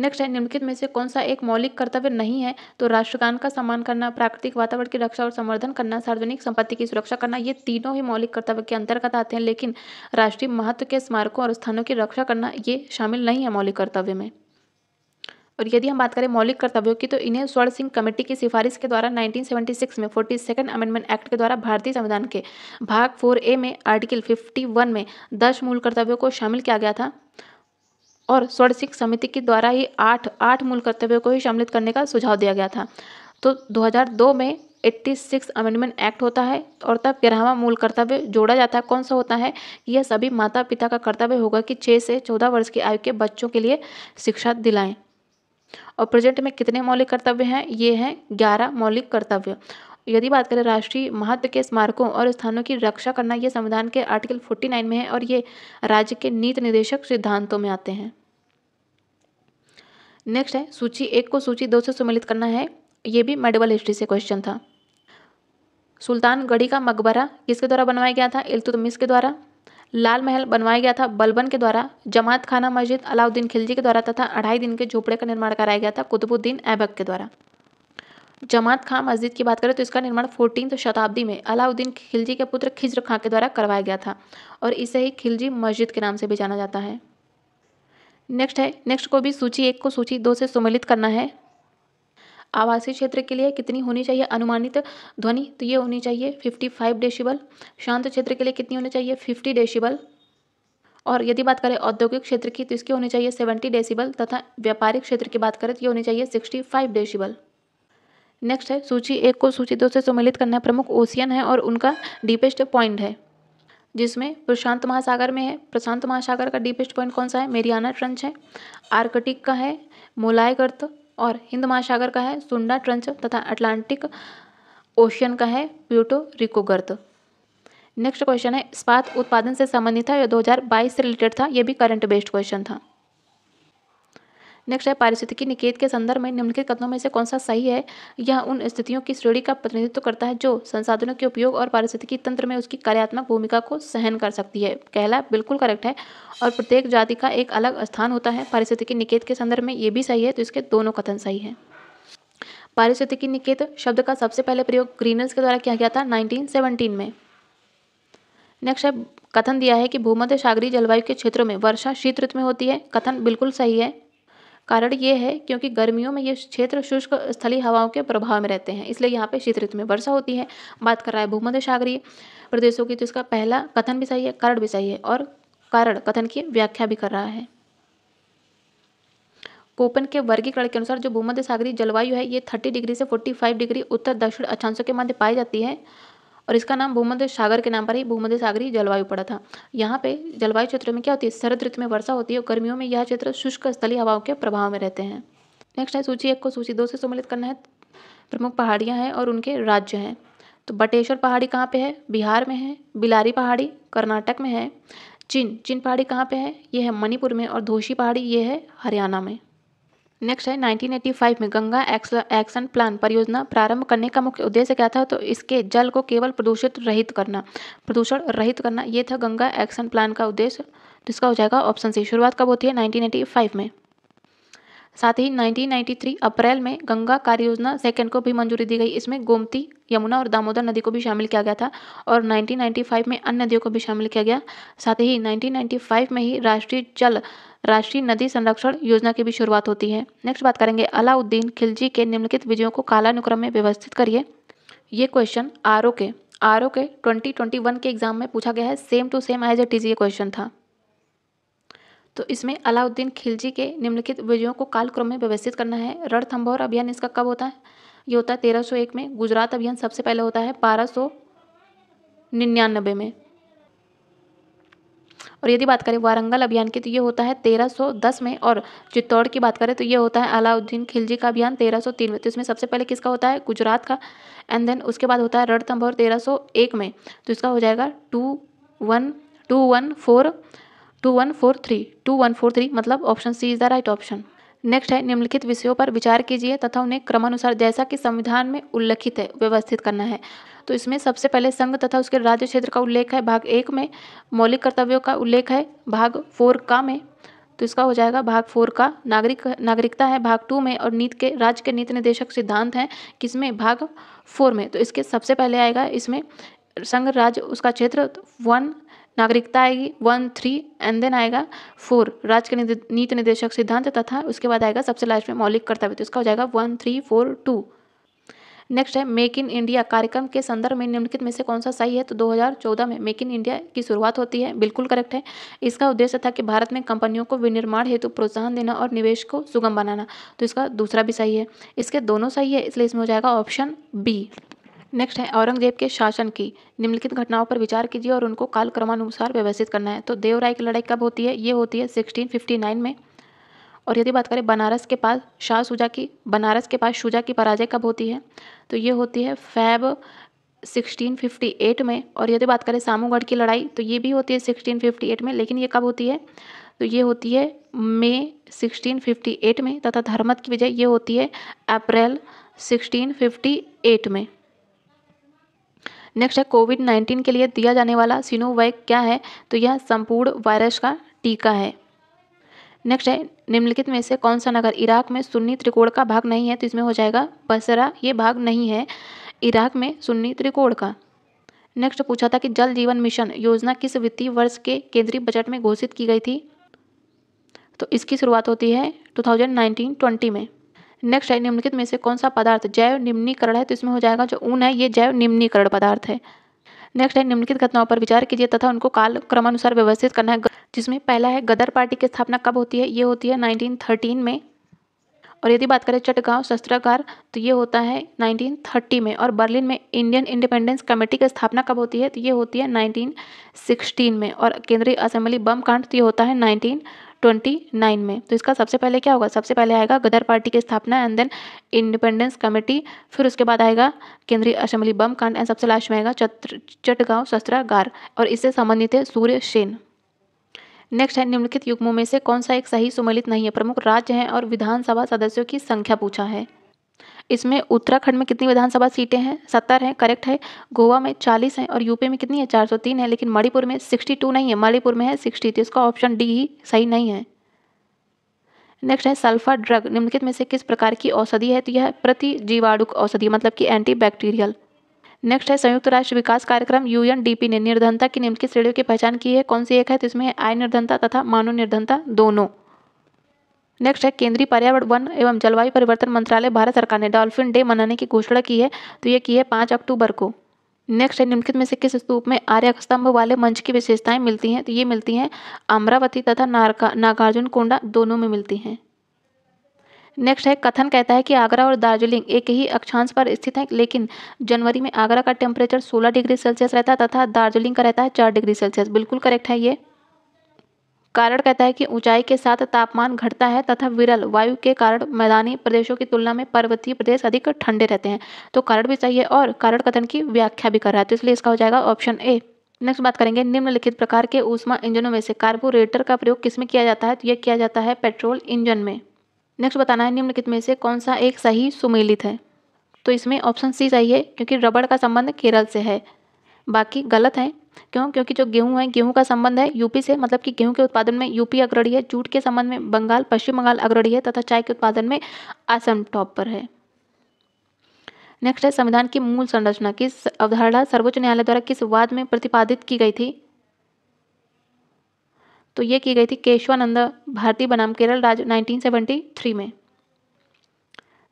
नेक्स्ट है निम्नलिखित में से कौन सा एक मौलिक कर्तव्य नहीं है तो राष्ट्रगान का सम्मान करना प्राकृतिक वातावरण की रक्षा और संवर्धन करना सार्वजनिक संपत्ति की सुरक्षा करना ये तीनों ही मौलिक कर्तव्य के अंतर्गत आते हैं लेकिन राष्ट्रीय महत्व के स्मारकों और स्थानों की रक्षा करना ये शामिल नहीं है मौलिक कर्तव्य में और यदि हम बात करें मौलिक कर्तव्यों की तो इन्हें स्वर्ण सिंह कमेटी की सिफारिश के द्वारा 1976 में फोर्टी सेकेंड अमेंडमेंट एक्ट के द्वारा भारतीय संविधान के भाग फोर ए में आर्टिकल 51 में दस मूल कर्तव्यों को शामिल किया गया था और स्वर्ण सिख समिति के द्वारा ही आठ आठ मूल कर्तव्यों को ही सम्मिलित करने का सुझाव दिया गया था तो 2002 में 86 अमेंडमेंट एक्ट होता है और तब ग्यारहवा मूल कर्तव्य जोड़ा जाता है कौन सा होता है यह सभी माता पिता का कर्तव्य होगा कि छः से चौदह वर्ष की आयु के बच्चों के लिए शिक्षा दिलाएं और प्रेजेंट में कितने मौलिक कर्तव्य हैं ये हैं ग्यारह मौलिक कर्तव्य यदि बात करें राष्ट्रीय महत्व के स्मारकों और स्थानों की रक्षा करना ये संविधान के आर्टिकल 49 में है और ये राज्य के नीति निर्देशक सिद्धांतों में आते हैं नेक्स्ट है सूची एक को सूची दो से सम्मिलित करना है ये भी मेडिवल हिस्ट्री से क्वेश्चन था सुल्तानगढ़ी का मकबरा किसके द्वारा बनवाया गया था इल्तुतमिस के द्वारा लाल महल बनवाया गया था बलबन के द्वारा जमात खाना मस्जिद अलाउद्दीन खिलजी के द्वारा तथा अढ़ाई दिन के झोपड़े का निर्माण कराया गया था कुतुबुद्दीन ऐबक के द्वारा जमात खां मस्जिद की बात करें तो इसका निर्माण फोर्टीन शताब्दी में अलाउद्दीन खिलजी के पुत्र खिज्र खां के द्वारा करवाया गया था और इसे ही खिलजी मस्जिद के नाम से भी जाना जाता है नेक्स्ट है नेक्स्ट को भी सूची एक को सूची दो से सम्मिलित करना है आवासीय क्षेत्र के लिए कितनी होनी चाहिए अनुमानित ध्वनि तो ये होनी चाहिए 55 डेसीबल शांत क्षेत्र के लिए कितनी होनी चाहिए 50 डेसीबल और यदि बात करें औद्योगिक क्षेत्र की तो इसकी होनी चाहिए 70 डेसिबल तथा व्यापारिक क्षेत्र की बात करें तो ये होनी चाहिए 65 डेसीबल नेक्स्ट है सूची एक को सूची दो से सम्मिलित करना है प्रमुख ओशियन है और उनका डीपेस्ट पॉइंट है जिसमें प्रशांत महासागर में है प्रशांत महासागर का डीपेस्ट पॉइंट कौन सा है मेरियाना ट्रंच है आर्कटिक का है मोलाय गर्त और हिंद महासागर का है सुंडा ट्रंच तथा अटलांटिक ओशियन का है प्यूटो रिको गर्त नेक्स्ट क्वेश्चन है इस्पात उत्पादन से संबंधित था यह 2022 से रिलेटेड था यह भी करंट बेस्ड क्वेश्चन था नेक्स्ट है पारिस्थितिकी निकेत के संदर्भ में निम्नलिखित कथनों में से कौन सा सही है यह उन स्थितियों की श्रेणी का प्रतिनिधित्व करता है जो संसाधनों के उपयोग और पारिस्थितिकी तंत्र में उसकी कार्यात्मक भूमिका को सहन कर सकती है कहला बिल्कुल करेक्ट है और प्रत्येक जाति का एक अलग स्थान होता है पारिस्थितिकी निकेत के संदर्भ में ये भी सही है तो इसके दोनों कथन सही है पारिस्थितिकी निकेत शब्द का सबसे पहले प्रयोग ग्रीनर्स के द्वारा किया गया था नाइनटीन में नेक्स्ट है कथन दिया है कि भूमध्य सागरी जलवायु के क्षेत्रों में वर्षा शीत ऋतु में होती है कथन बिल्कुल सही है कारण ये है क्योंकि गर्मियों में ये क्षेत्र शुष्क स्थलीय हवाओं के प्रभाव में रहते हैं इसलिए यहाँ पे शीत ऋतु में वर्षा होती है बात कर रहा है भूमध्य सागरीय प्रदेशों की तो इसका पहला कथन भी सही है कारण भी सही है और कारण कथन की व्याख्या भी कर रहा है कोपन के वर्गीकरण के अनुसार जो भूमध्य सागरीय जलवायु है ये 30 डिग्री से 45 डिग्री उत्तर दक्षिण अक्षांशों के मध्य पाई जाती है और इसका नाम भूमध्य सागर के नाम पर ही भूमध्य सागरी जलवायु पड़ा था यहाँ पे जलवायु क्षेत्र में क्या होती है शरद ऋतु में वर्षा होती है और गर्मियों में यह क्षेत्र शुष्क स्थलीय हवाओं के प्रभाव में रहते हैं नेक्स्ट है सूची एक को सूची दो से सम्मिलित करना है प्रमुख पहाड़ियाँ हैं और उनके राज्य हैं तो बटेश्वर पहाड़ी कहाँ पे है बिहार में है बिलारी पहाड़ी कर्नाटक में है चिन चिन पहाड़ी कहाँ पे है ये है मणिपुर में और धोशी पहाड़ी ये है हरियाणा में नेक्स्ट है 1985 में गंगा एक्शन प्लान परियोजना प्रारंभ करने का मुख्य उद्देश्य क्या था तो इसके जल को केवल प्रदूषित रहित करना प्रदूषण रहित करना ये था गंगा एक्शन प्लान का उद्देश्य जिसका हो जाएगा ऑप्शन सी शुरुआत कब होती है 1985 में साथ ही 1993 अप्रैल में गंगा कार्य योजना सेकेंड को भी मंजूरी दी गई इसमें गोमती यमुना और दामोदर नदी को भी शामिल किया गया था और 1995 में अन्य नदियों को भी शामिल किया गया साथ ही 1995 में ही राष्ट्रीय जल राष्ट्रीय नदी संरक्षण योजना की भी शुरुआत होती है नेक्स्ट बात करेंगे अलाउद्दीन खिलजी के निम्नलिखित विजयों को कालानुक्रम में व्यवस्थित करिए ये क्वेश्चन आर के आर के ट्वेंटी ट्वेंटी वन के एग्जाम में पूछा गया है same to same as a ये क्वेश्चन था तो इसमें अलाउद्दीन खिलजी के निम्नलिखित विजयों को कालक्रम में व्यवस्थित करना है रणथम्भौर अभियान इसका कब होता है ये होता है तेरह सौ एक में गुजरात अभियान सबसे पहले होता है बारह सौ निन्यानबे में और यदि बात करें वारंगल अभियान की तो ये होता है 1310 में और चित्तौड़ की बात करें तो ये होता है अलाउद्दीन खिलजी का अभियान 1303 में तो इसमें सबसे पहले किसका होता है गुजरात का एंड देन उसके बाद होता है रणथम्भौर तेरह में तो इसका हो जाएगा two one two one four two one four three two one four three मतलब option C is the right option next है निम्नलिखित विषयों पर विचार कीजिए तथा उन्हें क्रमानुसार जैसा कि संविधान में उल्लिखित है व्यवस्थित करना है तो इसमें सबसे पहले संघ तथा उसके राज्य क्षेत्र का उल्लेख है भाग एक में मौलिक कर्तव्यों का उल्लेख है भाग फोर का में तो इसका हो जाएगा भाग फोर का नागरिक नागरिकता है भाग टू में और नीति के राज्य के नीति निर्देशक सिद्धांत हैं किसमें भाग फोर में तो इसके सबसे पहले आएगा इसमें संघ राज्य उसका क्षेत्र वन नागरिकता आएगी वन थ्री एंड देन आएगा फोर राज्य के नीति निर्देशक सिद्धांत तथा उसके बाद आएगा सबसे लास्ट में मौलिक कर्तव्य तो इसका हो जाएगा one three four two next है मेक इन इंडिया कार्यक्रम के संदर्भ में निम्नलिखित में से कौन सा सही है तो 2014 में मेक इन इंडिया की शुरुआत होती है बिल्कुल करेक्ट है इसका उद्देश्य था कि भारत में कंपनियों को विनिर्माण हेतु प्रोत्साहन देना और निवेश को सुगम बनाना तो इसका दूसरा भी सही है इसके दोनों सही है इसलिए इसमें हो जाएगा ऑप्शन बी नेक्स्ट है औरंगजेब के शासन की निम्नलिखित घटनाओं पर विचार कीजिए और उनको कालक्रमानुसार व्यवस्थित करना है तो देवराय की लड़ाई कब होती है ये होती है 1659 में और यदि बात करें बनारस के पास शाह शुजा की बनारस के पास शुजा की पराजय कब होती है तो ये होती है फैब 1658 में और यदि बात करें सामूगढ़ की लड़ाई तो ये भी होती है 1658 में लेकिन ये कब होती है तो ये होती है मई 1658 में तथा धर्मत की विजय ये होती है अप्रैल 1658 में नेक्स्ट है कोविड 19 के लिए दिया जाने वाला सिनोवैक क्या है तो यह संपूर्ण वायरस का टीका है नेक्स्ट है निम्नलिखित में से कौन सा नगर इराक में सुन्नी त्रिकोण का भाग नहीं है तो इसमें हो जाएगा बसरा ये भाग नहीं है इराक में सुन्नी त्रिकोण का नेक्स्ट पूछा था कि जल जीवन मिशन योजना किस वित्तीय वर्ष के केंद्रीय बजट में घोषित की गई थी तो इसकी शुरुआत होती है 2019-20 में नेक्स्ट है निम्नलिखित में से कौन सा पदार्थ जैव निम्नीकरण है तो इसमें हो जाएगा जो ऊन है ये जैव निम्नीकरण पदार्थ है नेक्स्ट है निम्नलिखित घटनाओं पर विचार कीजिए तथा उनको काल क्रमानुसार व्यवस्थित करना है जिसमें पहला है गदर पार्टी की स्थापना कब होती है ये होती है 1913 में और यदि बात करें चटगांव शस्त्रागार तो ये होता है 1930 में और बर्लिन में इंडियन इंडिपेंडेंस कमेटी की स्थापना कब होती है तो ये होती है 1916 में और केंद्रीय असेंबली बम कांड तो ये होता है 1929 में तो इसका सबसे पहले क्या होगा सबसे पहले आएगा गदर पार्टी की स्थापना एंड देन इंडिपेंडेंस कमेटी फिर उसके बाद आएगा केंद्रीय असेंबली बम कांड एंड सबसे लास्ट में आएगा चत्र चटगांव शस्त्रागार और इससे संबंधित है सूर्य सेन नेक्स्ट है निम्नलिखित युग्मों में से कौन सा एक सही सुमेलित नहीं है प्रमुख राज्य हैं और विधानसभा सदस्यों की संख्या पूछा है इसमें उत्तराखंड में कितनी विधानसभा सीटें हैं सत्तर हैं करेक्ट है गोवा में चालीस हैं और यूपी में कितनी है चार सौ तीन है लेकिन मणिपुर में सिक्सटी टू नहीं है मणिपुर में है सिक्सटी तो इसका ऑप्शन डी ही सही नहीं है नेक्स्ट है सल्फा ड्रग निम्नलिखित में से किस प्रकार की औषधि है तो यह प्रति जीवाणु औषधि मतलब कि एंटी बैक्टीरियल नेक्स्ट है संयुक्त राष्ट्र विकास कार्यक्रम यूएनडीपी ने निर्धनता की निम्नलिखित श्रेणियों की पहचान की है कौन सी एक है तो इसमें है आय निर्धनता तथा मानव निर्धनता दोनों नेक्स्ट है केंद्रीय पर्यावरण वन एवं जलवायु परिवर्तन मंत्रालय भारत सरकार ने डॉल्फिन डे मनाने की घोषणा की है तो ये की है पाँच अक्टूबर को नेक्स्ट है निम्नलिखित में से किस स्तूप में आर्य स्तंभ वाले मंच की विशेषताएं मिलती हैं तो ये मिलती हैं अमरावती तथा नागार्जुन कोंडा दोनों में मिलती हैं नेक्स्ट है कथन कहता है कि आगरा और दार्जिलिंग एक ही अक्षांश पर स्थित है लेकिन जनवरी में आगरा का टेम्परेचर 16 डिग्री सेल्सियस रहता है तथा दार्जिलिंग का रहता है 4 डिग्री सेल्सियस बिल्कुल करेक्ट है ये कारण कहता है कि ऊंचाई के साथ तापमान घटता है तथा विरल वायु के कारण मैदानी प्रदेशों की तुलना में पर्वतीय प्रदेश अधिक ठंडे रहते हैं तो कारण भी चाहिए और कारण कथन की व्याख्या भी कर रहा है तो इसलिए इसका हो जाएगा ऑप्शन ए नेक्स्ट बात करेंगे निम्नलिखित प्रकार के ऊष्मा इंजनों में से कार्बोरेटर का प्रयोग किसमें किया जाता है तो यह किया जाता है पेट्रोल इंजन में नेक्स्ट बताना है निम्नलिखित में से कौन सा एक सही सुमेलित है तो इसमें ऑप्शन सी चाहिए क्योंकि रबड़ का संबंध केरल से है बाकी गलत हैं क्यों क्योंकि जो गेहूं है गेहूं का संबंध है यूपी से मतलब कि गेहूं के उत्पादन में यूपी अग्रणी है जूट के संबंध में बंगाल पश्चिम बंगाल अग्रणी है तथा चाय के उत्पादन में असम टॉप पर है नेक्स्ट है संविधान की मूल संरचना किस अवधारणा सर्वोच्च न्यायालय द्वारा किस वाद में प्रतिपादित की गई थी तो ये की गई थी केशवानंद भारती बनाम केरल राज्य 1973 में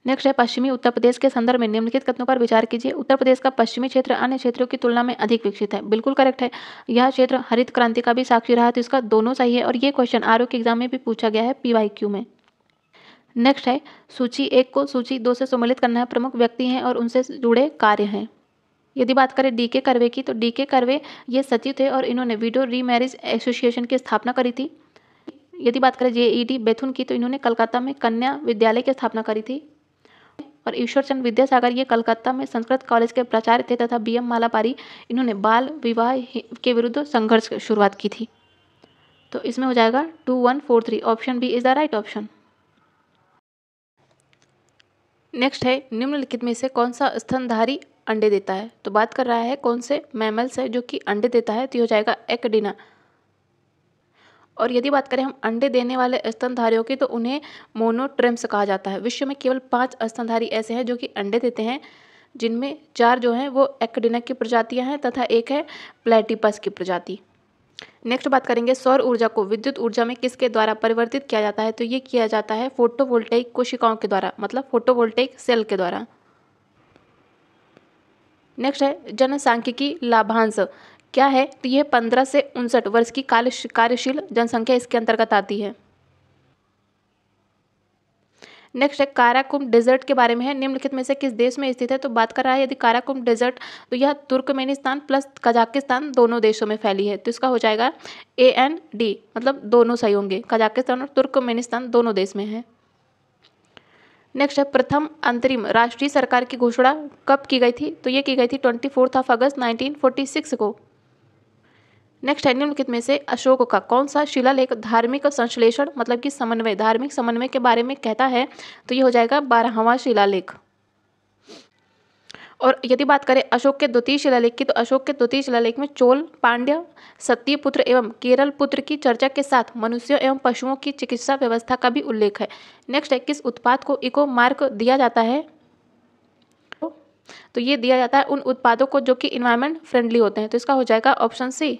नेक्स्ट है पश्चिमी उत्तर प्रदेश के संदर्भ में निम्नलिखित कथनों पर विचार कीजिए उत्तर प्रदेश का पश्चिमी क्षेत्र अन्य क्षेत्रों की तुलना में अधिक विकसित है बिल्कुल करेक्ट है यह क्षेत्र हरित क्रांति का भी साक्षी रहा तो इसका दोनों सही है और ये क्वेश्चन आरोग्य एग्जाम में भी पूछा गया है पी में नेक्स्ट है सूची एक को सूची दो से सम्मिलित करना है प्रमुख व्यक्ति हैं और उनसे जुड़े कार्य हैं यदि बात करें डी के करवे की तो डी के करवे ये सचिव थे और इन्होंने वीडियो रीमैरिज एसोसिएशन की स्थापना करी थी यदि बात करें जेईडी बैथुन e की तो इन्होंने कलकाता में कन्या विद्यालय की स्थापना करी थी और ईश्वर चंद्र विद्यासागर ये कलकत्ता में संस्कृत कॉलेज के प्राचार्य थे तथा बी एम मालापारी इन्होंने बाल विवाह के विरुद्ध संघर्ष की शुरुआत की थी तो इसमें हो जाएगा two one four three option B is the right option next है निम्नलिखित में से कौन सा स्तनधारी अंडे देता है तो बात कर रहा है कौन से मैमल्स है जो कि अंडे देता है तो हो जाएगा एक्डिना और यदि बात करें हम अंडे देने वाले स्तनधारियों की तो उन्हें मोनोट्रेम्स कहा जाता है विश्व में केवल पाँच स्तनधारी ऐसे हैं जो कि अंडे देते हैं जिनमें चार जो हैं वो एक्डिनक की प्रजातियां हैं तथा एक है प्लेटिपस की प्रजाति नेक्स्ट बात करेंगे सौर ऊर्जा को विद्युत ऊर्जा में किसके द्वारा परिवर्तित किया जाता है तो ये किया जाता है फोटोवोल्टेइक कोशिकाओं के द्वारा मतलब फोटोवोल्टेइक सेल के द्वारा नेक्स्ट है जनसांख्यिकी लाभांश क्या है तो यह पंद्रह से उनसठ वर्ष की कार्यशील जनसंख्या इसके अंतर्गत आती है नेक्स्ट है काराकुम डेजर्ट के बारे में है निम्नलिखित में से किस देश में स्थित है तो बात कर रहा है यदि काराकुम डेजर्ट तो यह तुर्कमेनिस्तान प्लस कजाकिस्तान दोनों देशों में फैली है तो इसका हो जाएगा ए एन डी मतलब दोनों सही होंगे कजाकिस्तान और तुर्कमेनिस्तान दोनों देश में है नेक्स्ट है प्रथम अंतरिम राष्ट्रीय सरकार की घोषणा कब की गई थी तो ये की गई थी twenty fourth of August nineteen को नेक्स्ट है निम्नलिखित में से अशोक का कौन सा शिलालेख धार्मिक संश्लेषण मतलब कि समन्वय धार्मिक समन्वय के बारे में कहता है तो ये हो जाएगा बारहवा शिलालेख और यदि बात करें अशोक के द्वितीय शिलालेख की तो अशोक के द्वितीय शिलालेख में चोल पांड्य पुत्र एवं केरल पुत्र की चर्चा के साथ मनुष्यों एवं पशुओं की चिकित्सा व्यवस्था का भी उल्लेख है नेक्स्ट है किस उत्पाद को इको मार्क दिया जाता है तो ये दिया जाता है उन उत्पादों को जो कि इन्वायरमेंट फ्रेंडली होते हैं तो इसका हो जाएगा ऑप्शन सी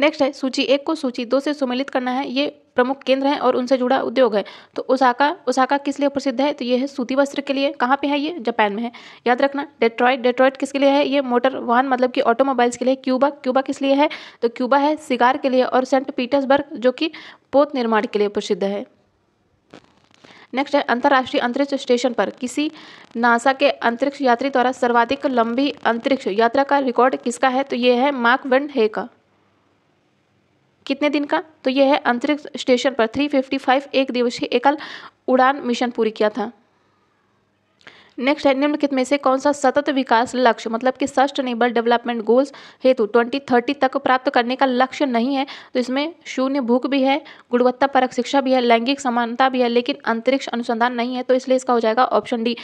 नेक्स्ट है सूची एक को सूची दो से सम्मिलित करना है ये प्रमुख केंद्र हैं और उनसे जुड़ा उद्योग है तो ओसाका ओसाका किस लिए प्रसिद्ध है तो ये है सूती वस्त्र के लिए कहाँ पे है ये जापान में है याद रखना डेट्रॉयट डेट्रॉयट किसके लिए है ये मोटर वाहन मतलब कि ऑटोमोबाइल्स के लिए क्यूबा क्यूबा किस लिए है तो क्यूबा है सिगार के लिए और सेंट पीटर्सबर्ग जो कि पोत निर्माण के लिए प्रसिद्ध है नेक्स्ट है अंतर्राष्ट्रीय अंतरिक्ष स्टेशन पर किसी नासा के अंतरिक्ष यात्री द्वारा सर्वाधिक लंबी अंतरिक्ष यात्रा का रिकॉर्ड किसका है तो ये है मार्क वेंड हे का कितने दिन का तो यह है अंतरिक्ष स्टेशन पर 355 एक दिवसीय एकल उड़ान मिशन पूरी किया था नेक्स्ट है निम्नलिखित में से कौन सा सतत विकास लक्ष्य मतलब कि सस्टेनेबल डेवलपमेंट गोल्स हेतु 2030 तक प्राप्त करने का लक्ष्य नहीं है तो इसमें शून्य भूख भी है गुणवत्ता परक शिक्षा भी है लैंगिक समानता भी है लेकिन अंतरिक्ष अनुसंधान नहीं है तो इसलिए इसका हो जाएगा option D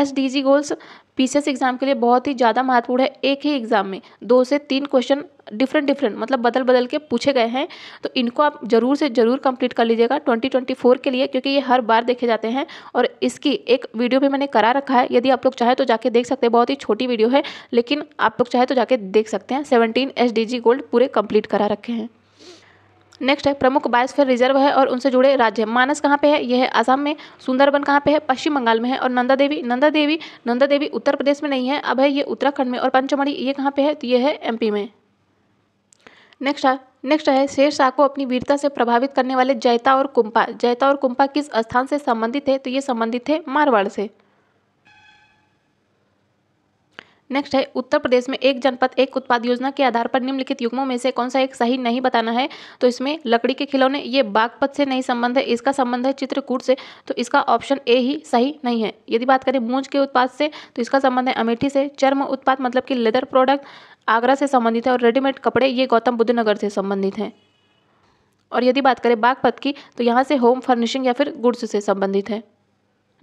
S D G goals PCS exam के लिए बहुत ही ज़्यादा महत्वपूर्ण है एक ही एग्जाम में दो से तीन क्वेश्चन डिफरेंट डिफरेंट मतलब बदल बदल के पूछे गए हैं तो इनको आप ज़रूर से ज़रूर कंप्लीट कर लीजिएगा 2024 के लिए क्योंकि ये हर बार देखे जाते हैं और इसकी एक वीडियो भी मैंने करा रखा है यदि आप लोग चाहे तो जाके देख सकते हैं बहुत ही छोटी वीडियो है लेकिन आप लोग चाहे तो जाके देख सकते हैं सेवनटीन एस गोल्ड पूरे कंप्लीट करा रखे हैं नेक्स्ट है प्रमुख बायोस्फीयर रिजर्व है और उनसे जुड़े राज्य मानस कहाँ पे है यह है आसाम में सुंदरबन कहाँ पे है पश्चिम बंगाल में है और नंदा देवी नंदा देवी नंदा देवी उत्तर प्रदेश में नहीं है अब है ये उत्तराखंड में और पंचमढ़ी ये कहाँ पे है तो ये है एमपी में नेक्स्ट है नेक्स्ट है शेर शाह को अपनी वीरता से प्रभावित करने वाले जैता और कुंपा जैता और कुंपा किस स्थान से संबंधित है तो ये संबंधित है मारवाड़ से नेक्स्ट है उत्तर प्रदेश में एक जनपद एक उत्पाद योजना के आधार पर निम्नलिखित युग्मों में से कौन सा एक सही नहीं बताना है तो इसमें लकड़ी के खिलौने ये बागपत से नहीं संबंध है इसका संबंध है चित्रकूट से तो इसका ऑप्शन ए ही सही नहीं है यदि बात करें मूंज के उत्पाद से तो इसका संबंध है अमेठी से चर्म उत्पाद मतलब कि लेदर प्रोडक्ट आगरा से संबंधित है और रेडीमेड कपड़े ये गौतम बुद्ध नगर से संबंधित हैं और यदि बात करें बागपत की तो यहाँ से होम फर्निशिंग या फिर गुड्स से संबंधित है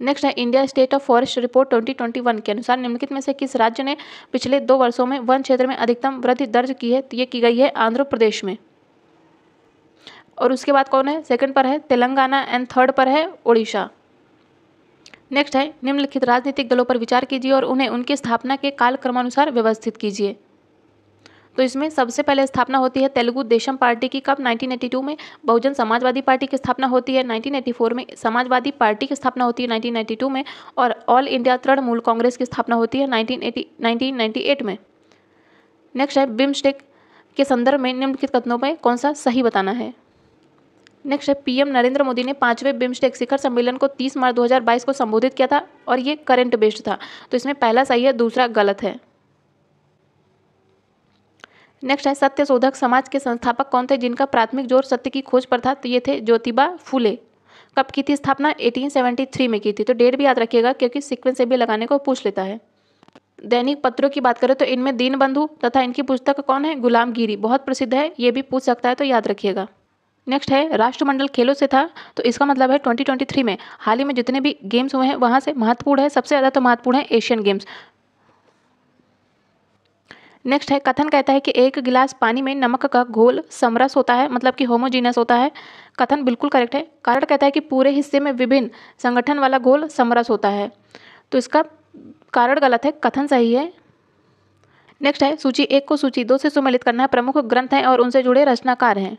नेक्स्ट है India State of Forest Report 2021 के अनुसार निम्नलिखित में से किस राज्य ने पिछले दो वर्षों में वन क्षेत्र में अधिकतम वृद्धि दर्ज की है तो ये की गई है आंध्र प्रदेश में और उसके बाद कौन है सेकंड पर है तेलंगाना एंड थर्ड पर है उड़ीसा नेक्स्ट है निम्नलिखित राजनीतिक दलों पर विचार कीजिए और उन्हें उनकी स्थापना के कालक्रमानुसार व्यवस्थित कीजिए तो इसमें सबसे पहले स्थापना होती है तेलुगु देशम पार्टी की कब 1982 में बहुजन समाजवादी पार्टी की स्थापना होती है 1984 में समाजवादी पार्टी की स्थापना होती है 1992 में और ऑल इंडिया तृणमूल कांग्रेस की स्थापना होती है 1980 1998 में नेक्स्ट है बिम्स्टेक के संदर्भ में निम्नलिखित कथनों में कौन सा सही बताना है नेक्स्ट है पीएम नरेंद्र मोदी ने पांचवें बिम्स्टेक शिखर सम्मेलन को 30 मार्च 2022 को संबोधित किया था और ये करंट बेस्ड था तो इसमें पहला सही है दूसरा गलत है नेक्स्ट है सत्य शोधक समाज के संस्थापक कौन थे जिनका प्राथमिक जोर सत्य की खोज पर था तो ये थे ज्योतिबा फूले कब की थी स्थापना 1873 में की थी तो डेट भी याद रखिएगा क्योंकि सीक्वेंस से भी लगाने को पूछ लेता है दैनिक पत्रों की बात करें तो इनमें दीनबंधु तथा इनकी पुस्तक कौन है गुलाम गिरी बहुत प्रसिद्ध है ये भी पूछ सकता है तो याद रखिएगा नेक्स्ट है राष्ट्रमंडल खेलों से था तो इसका मतलब है 2023 में हाल ही में जितने भी गेम्स हुए हैं वहाँ से महत्वपूर्ण है सबसे ज़्यादा तो महत्वपूर्ण है एशियन गेम्स नेक्स्ट है कथन कहता है कि एक गिलास पानी में नमक का घोल समरस होता है मतलब कि होमोजीनस होता है कथन बिल्कुल करेक्ट है कारण कहता है कि पूरे हिस्से में विभिन्न संगठन वाला घोल समरस होता है तो इसका कारण गलत है कथन सही है नेक्स्ट है सूची एक को सूची दो से सुमिलित करना है प्रमुख ग्रंथ हैं और उनसे जुड़े रचनाकार हैं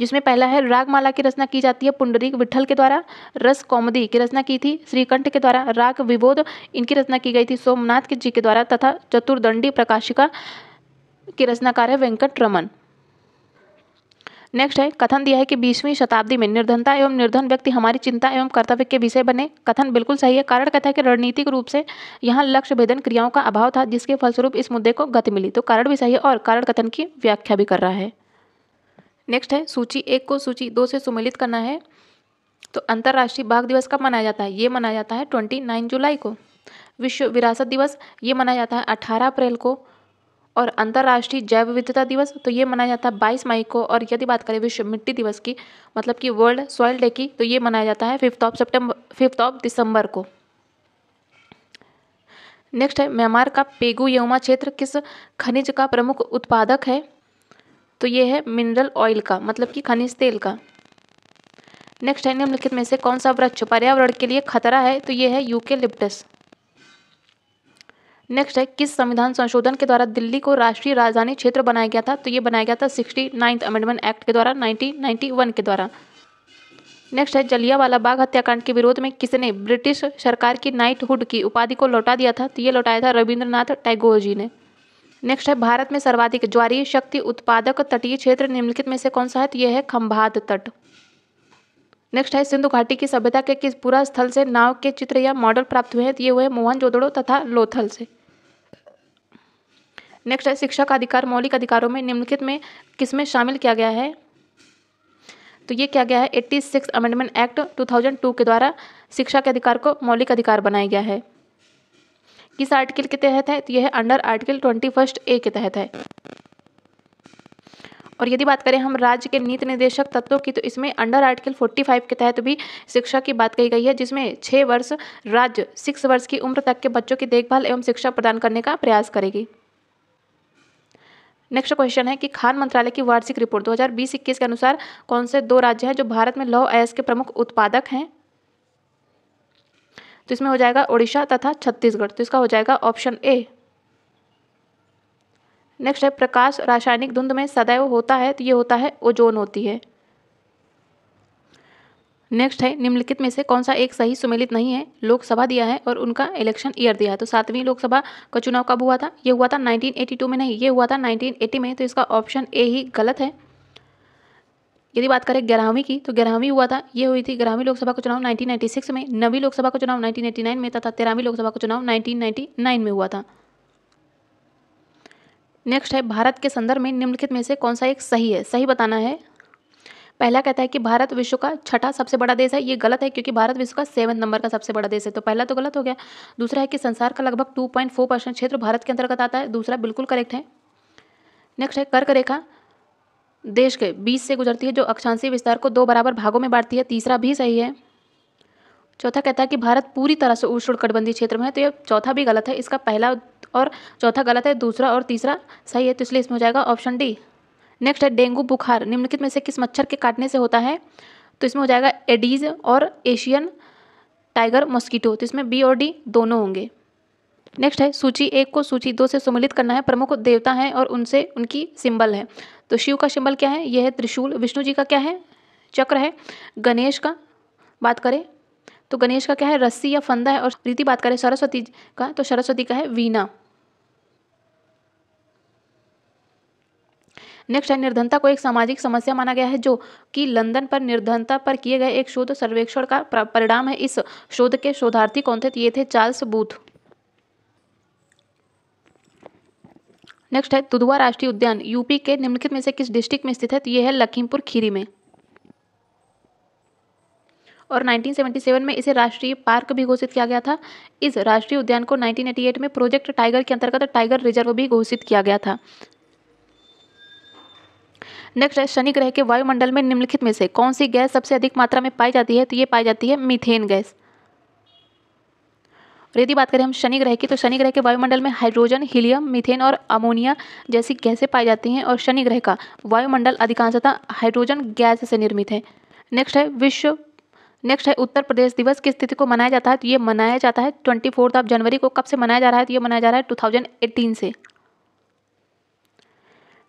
जिसमें पहला है रागमाला की रचना की जाती है पुंडरीक विठल के द्वारा रस कौमदी की रचना की थी श्रीकंठ के द्वारा राग विबोध इनकी रचना की गई थी सोमनाथ जी के द्वारा तथा चतुर्दंडी प्रकाशिका के रचनाकार है वेंकट रमन नेक्स्ट है कथन दिया है कि बीसवीं शताब्दी में निर्धनता एवं निर्धन व्यक्ति हमारी चिंता एवं कर्तव्य के विषय बने कथन बिल्कुल सही है कारण कथा है कि रणनीतिक रूप से यहाँ लक्ष्य भेदन क्रियाओं का अभाव था जिसके फलस्वरूप इस मुद्दे को गति मिली तो कारण भी सही है और कारण कथन की व्याख्या भी कर रहा है नेक्स्ट है सूची एक को सूची दो से सुमिलित करना है तो अंतर्राष्ट्रीय बाघ दिवस कब मनाया जाता है ये मनाया जाता है ट्वेंटी नाइन जुलाई को विश्व विरासत दिवस ये मनाया जाता है अठारह अप्रैल को और अंतर्राष्ट्रीय जैव विविधता दिवस तो ये मनाया जाता है बाईस मई को और यदि बात करें विश्व मिट्टी दिवस की मतलब कि वर्ल्ड सॉयल डे की तो ये मनाया जाता है fifth of September fifth of December को नेक्स्ट है म्यांमार का पेगू यौमा क्षेत्र किस खनिज का प्रमुख उत्पादक है तो ये है मिनरल ऑयल का मतलब कि खनिज तेल का नेक्स्ट है निम्नलिखित में से कौन सा वृक्ष पर्यावरण के लिए खतरा है तो ये है यूके लिप्टस नेक्स्ट है किस संविधान संशोधन के द्वारा दिल्ली को राष्ट्रीय राजधानी क्षेत्र बनाया गया था तो ये बनाया गया था सिक्सटी नाइन्थ अमेंडमेंट एक्ट के द्वारा नाइनटीन के द्वारा नेक्स्ट है जलियावाला बाग हत्याकांड के विरोध में किसने ब्रिटिश सरकार की नाइटहुड की उपाधि को लौटा दिया था तो ये लौटाया था रविंद्रनाथ टैगोर जी ने नेक्स्ट है भारत में सर्वाधिक ज्वारीय शक्ति उत्पादक तटीय क्षेत्र निम्नलिखित में से कौन सा है तो यह है खंभात तट नेक्स्ट है सिंधु घाटी की सभ्यता के किस पूरा स्थल से नाव के चित्र या मॉडल प्राप्त हुए हैं तो ये हुए जोदड़ो तथा लोथल से नेक्स्ट है शिक्षा का अधिकार मौलिक अधिकारों में निम्नलिखित में किसमें शामिल किया गया है तो ये क्या गया है eighty six amendment act two के द्वारा शिक्षा के अधिकार को मौलिक अधिकार बनाया गया है किस आर्टिकल के तहत है तो यह under article twenty first A के तहत है और यदि बात करें हम राज्य के नीति निदेशक तत्वों की तो इसमें अंडर आर्टिकल 45 के तहत भी शिक्षा की बात कही गई है जिसमें छः वर्ष राज्य सिक्स वर्ष की उम्र तक के बच्चों की देखभाल एवं शिक्षा प्रदान करने का प्रयास करेगी नेक्स्ट क्वेश्चन है कि खान मंत्रालय की वार्षिक रिपोर्ट दो 21 के अनुसार कौन से दो राज्य हैं जो भारत में लौ अयस्क के प्रमुख उत्पादक हैं तो इसमें हो जाएगा उड़ीसा तथा छत्तीसगढ़ तो इसका हो जाएगा ऑप्शन ए नेक्स्ट है प्रकाश रासायनिक धुंध में सदैव होता है तो ये होता है ओजोन होती है नेक्स्ट है निम्नलिखित में से कौन सा एक सही सुमेलित नहीं है लोकसभा दिया है और उनका इलेक्शन ईयर दिया है तो सातवीं लोकसभा का चुनाव कब हुआ था ये हुआ था 1982 में नहीं ये हुआ था 1980 में तो इसका ऑप्शन ए ही गलत है यदि बात करें ग्यारहवीं की तो ग्यारहवीं हुआ था ये हुई थी ग्यारहवीं लोकसभा का चुनाव 1996 में नवी लोकसभा का चुनाव 1989 में तथा तेरहवीं लोकसभा का चुनाव 1999 में हुआ था नेक्स्ट है भारत के संदर्भ में निम्नलिखित में से कौन सा एक सही है सही बताना है पहला कहता है कि भारत विश्व का छठा सबसे बड़ा देश है ये गलत है क्योंकि भारत विश्व का सेवन नंबर का सबसे बड़ा देश है तो पहला तो गलत हो गया दूसरा है कि संसार का लगभग टू पॉइंट फोर परसेंट क्षेत्र भारत के अंतर्गत आता है दूसरा बिल्कुल करेक्ट है नेक्स्ट है कर्क रेखा देश के बीच से गुजरती है जो अक्षांशीय विस्तार को दो बराबर भागों में बांटती है तीसरा भी सही है चौथा कहता है कि भारत पूरी तरह से उष्णकटिबंधीय क्षेत्र में है तो ये चौथा भी गलत है इसका पहला और चौथा गलत है दूसरा और तीसरा सही है तो इसलिए इसमें हो जाएगा ऑप्शन डी नेक्स्ट है डेंगू बुखार निम्नलिखित में से किस मच्छर के काटने से होता है तो इसमें हो जाएगा एडीज और एशियन टाइगर मॉस्किटो तो इसमें बी और डी दोनों होंगे नेक्स्ट है सूची एक को सूची दो से सम्मिलित करना है प्रमुख देवता हैं और उनसे उनकी सिंबल है तो शिव का सिंबल क्या है यह है त्रिशूल विष्णु जी का क्या है चक्र है गणेश का बात करें तो गणेश का क्या है रस्सी या फंदा है और रीति बात करें सरस्वती का तो सरस्वती का है वीणा नेक्स्ट है निर्धनता को एक सामाजिक समस्या माना गया है जो कि लंदन पर निर्धनता पर किए गए एक शोध सर्वेक्षण का परिणाम है इस शोध के शोधार्थी कौन थे ये थे चार्ल्स बूथ नेक्स्ट है तुदवा राष्ट्रीय उद्यान यूपी के निम्नलिखित में से किस डिस्ट्रिक्ट में स्थित है तो ये है लखीमपुर खीरी में और 1977 में इसे राष्ट्रीय पार्क भी घोषित किया गया था इस राष्ट्रीय उद्यान को 1988 में प्रोजेक्ट टाइगर के अंतर्गत टाइगर रिजर्व भी घोषित किया गया था नेक्स्ट है शनि ग्रह के वायुमंडल में निम्नलिखित में से कौन सी गैस सबसे अधिक मात्रा में पाई जाती है तो ये पाई जाती है मीथेन गैस यदि बात करें हम शनि ग्रह की तो शनि ग्रह के वायुमंडल में हाइड्रोजन हीलियम मीथेन और अमोनिया जैसी गैसें पाई जाती हैं और शनि ग्रह का वायुमंडल अधिकांशतः हाइड्रोजन गैस से निर्मित है नेक्स्ट है विश्व नेक्स्ट है उत्तर प्रदेश दिवस की स्थिति को मनाया जाता है तो ये मनाया जाता है ट्वेंटी ऑफ जनवरी को कब से मनाया जा रहा है तो ये मनाया जा रहा है टू से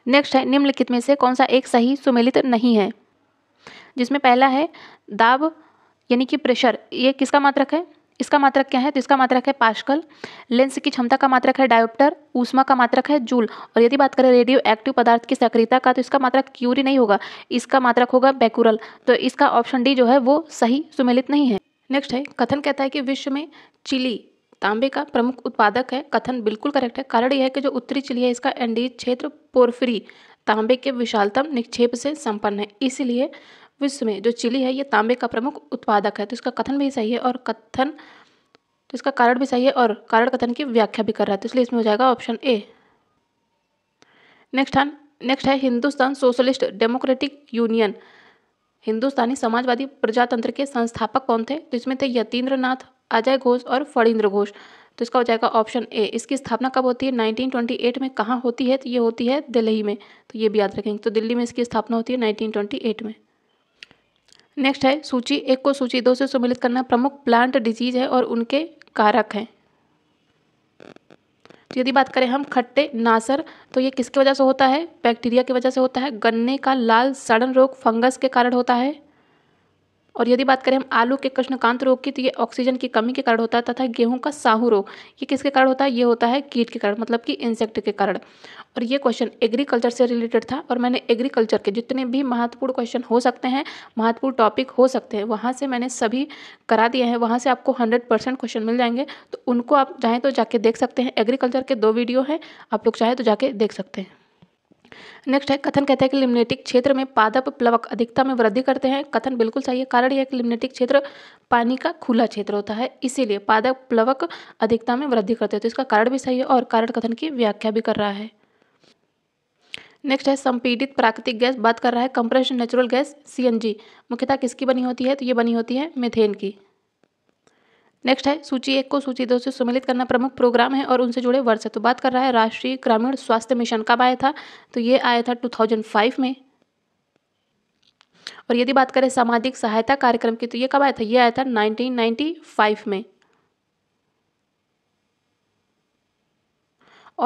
नेक्स्ट है निम्नलिखित में से कौन सा एक सही सुमेलित नहीं है जिसमें पहला है दाब यानी कि प्रेशर ये किसका मात्रक है इसका मात्रक क्या है तो इसका मात्रक है पास्कल लेंस की क्षमता का मात्रक है डायोप्टर ऊष्मा का मात्रक है जूल और यदि बात करें रेडियो एक्टिव पदार्थ की सक्रियता का तो इसका मात्रक क्यूरी नहीं होगा इसका मात्रक होगा बैकुरल तो इसका ऑप्शन डी जो है वो सही सुमेलित नहीं है नेक्स्ट है कथन कहता है कि विश्व में चिली तांबे का प्रमुख उत्पादक है कथन बिल्कुल करेक्ट है कारण यह है कि जो उत्तरी चिली है इसका एंडीज क्षेत्र पोर्फरी तांबे के विशालतम निक्षेप से संपन्न है इसलिए विश्व में जो चिली है ये तांबे का प्रमुख उत्पादक है तो इसका कथन भी सही है और कथन तो इसका कारण भी सही है और कारण कथन की व्याख्या भी कर रहा है तो इसलिए इसमें हो जाएगा ऑप्शन ए नेक्स्ट है नेक्स्ट है हिंदुस्तान सोशलिस्ट डेमोक्रेटिक यूनियन हिंदुस्तानी समाजवादी प्रजातंत्र के संस्थापक कौन थे तो इसमें थे नाथ अजय घोष और फणीन्द्र घोष तो इसका हो जाएगा ऑप्शन ए इसकी स्थापना कब होती है 1928 में कहाँ होती है तो ये होती है दिल्ली में तो ये भी याद रखेंगे तो दिल्ली में इसकी स्थापना होती है 1928 में नेक्स्ट है सूची एक को सूची दो से सम्मिलित करना प्रमुख प्लांट डिजीज है और उनके कारक हैं तो यदि बात करें हम खट्टे नासर तो ये किसकी वजह से होता है बैक्टीरिया की वजह से होता है गन्ने का लाल सड़न रोग फंगस के कारण होता है और यदि बात करें हम आलू के कृष्णकांत रोग की तो ये ऑक्सीजन की कमी के कारण होता है तथा गेहूं का साहू रोग ये किसके कारण होता है ये होता है कीट के कारण मतलब कि इंसेक्ट के कारण और ये क्वेश्चन एग्रीकल्चर से रिलेटेड था और मैंने एग्रीकल्चर के जितने भी महत्वपूर्ण क्वेश्चन हो सकते हैं महत्वपूर्ण टॉपिक हो सकते हैं वहाँ से मैंने सभी करा दिए हैं वहाँ से आपको हंड्रेड परसेंट क्वेश्चन मिल जाएंगे तो उनको आप चाहें तो जाके देख सकते हैं एग्रीकल्चर के दो वीडियो हैं आप लोग चाहें तो जाके देख सकते हैं नेक्स्ट है कथन कहते हैं कि लिम्नेटिक क्षेत्र में पादप प्लवक अधिकता में वृद्धि करते हैं कथन बिल्कुल सही है कारण यह कि लिम्नेटिक क्षेत्र पानी का खुला क्षेत्र होता है इसीलिए पादप प्लवक अधिकता में वृद्धि करते हैं तो इसका कारण भी सही है और कारण कथन की व्याख्या भी कर रहा है नेक्स्ट है संपीड़ित प्राकृतिक गैस बात कर रहा है कंप्रेस्ड नेचुरल गैस सी मुख्यतः किसकी बनी होती है तो ये बनी होती है मेथेन की नेक्स्ट है सूची एक को सूची दो से सम्मिलित करना प्रमुख प्रोग्राम है और उनसे जुड़े वर्ष है तो बात कर रहा है राष्ट्रीय ग्रामीण स्वास्थ्य मिशन कब आया था तो ये आया था 2005 में और यदि बात करें सामाजिक सहायता कार्यक्रम की तो ये कब आया था ये आया था 1995 में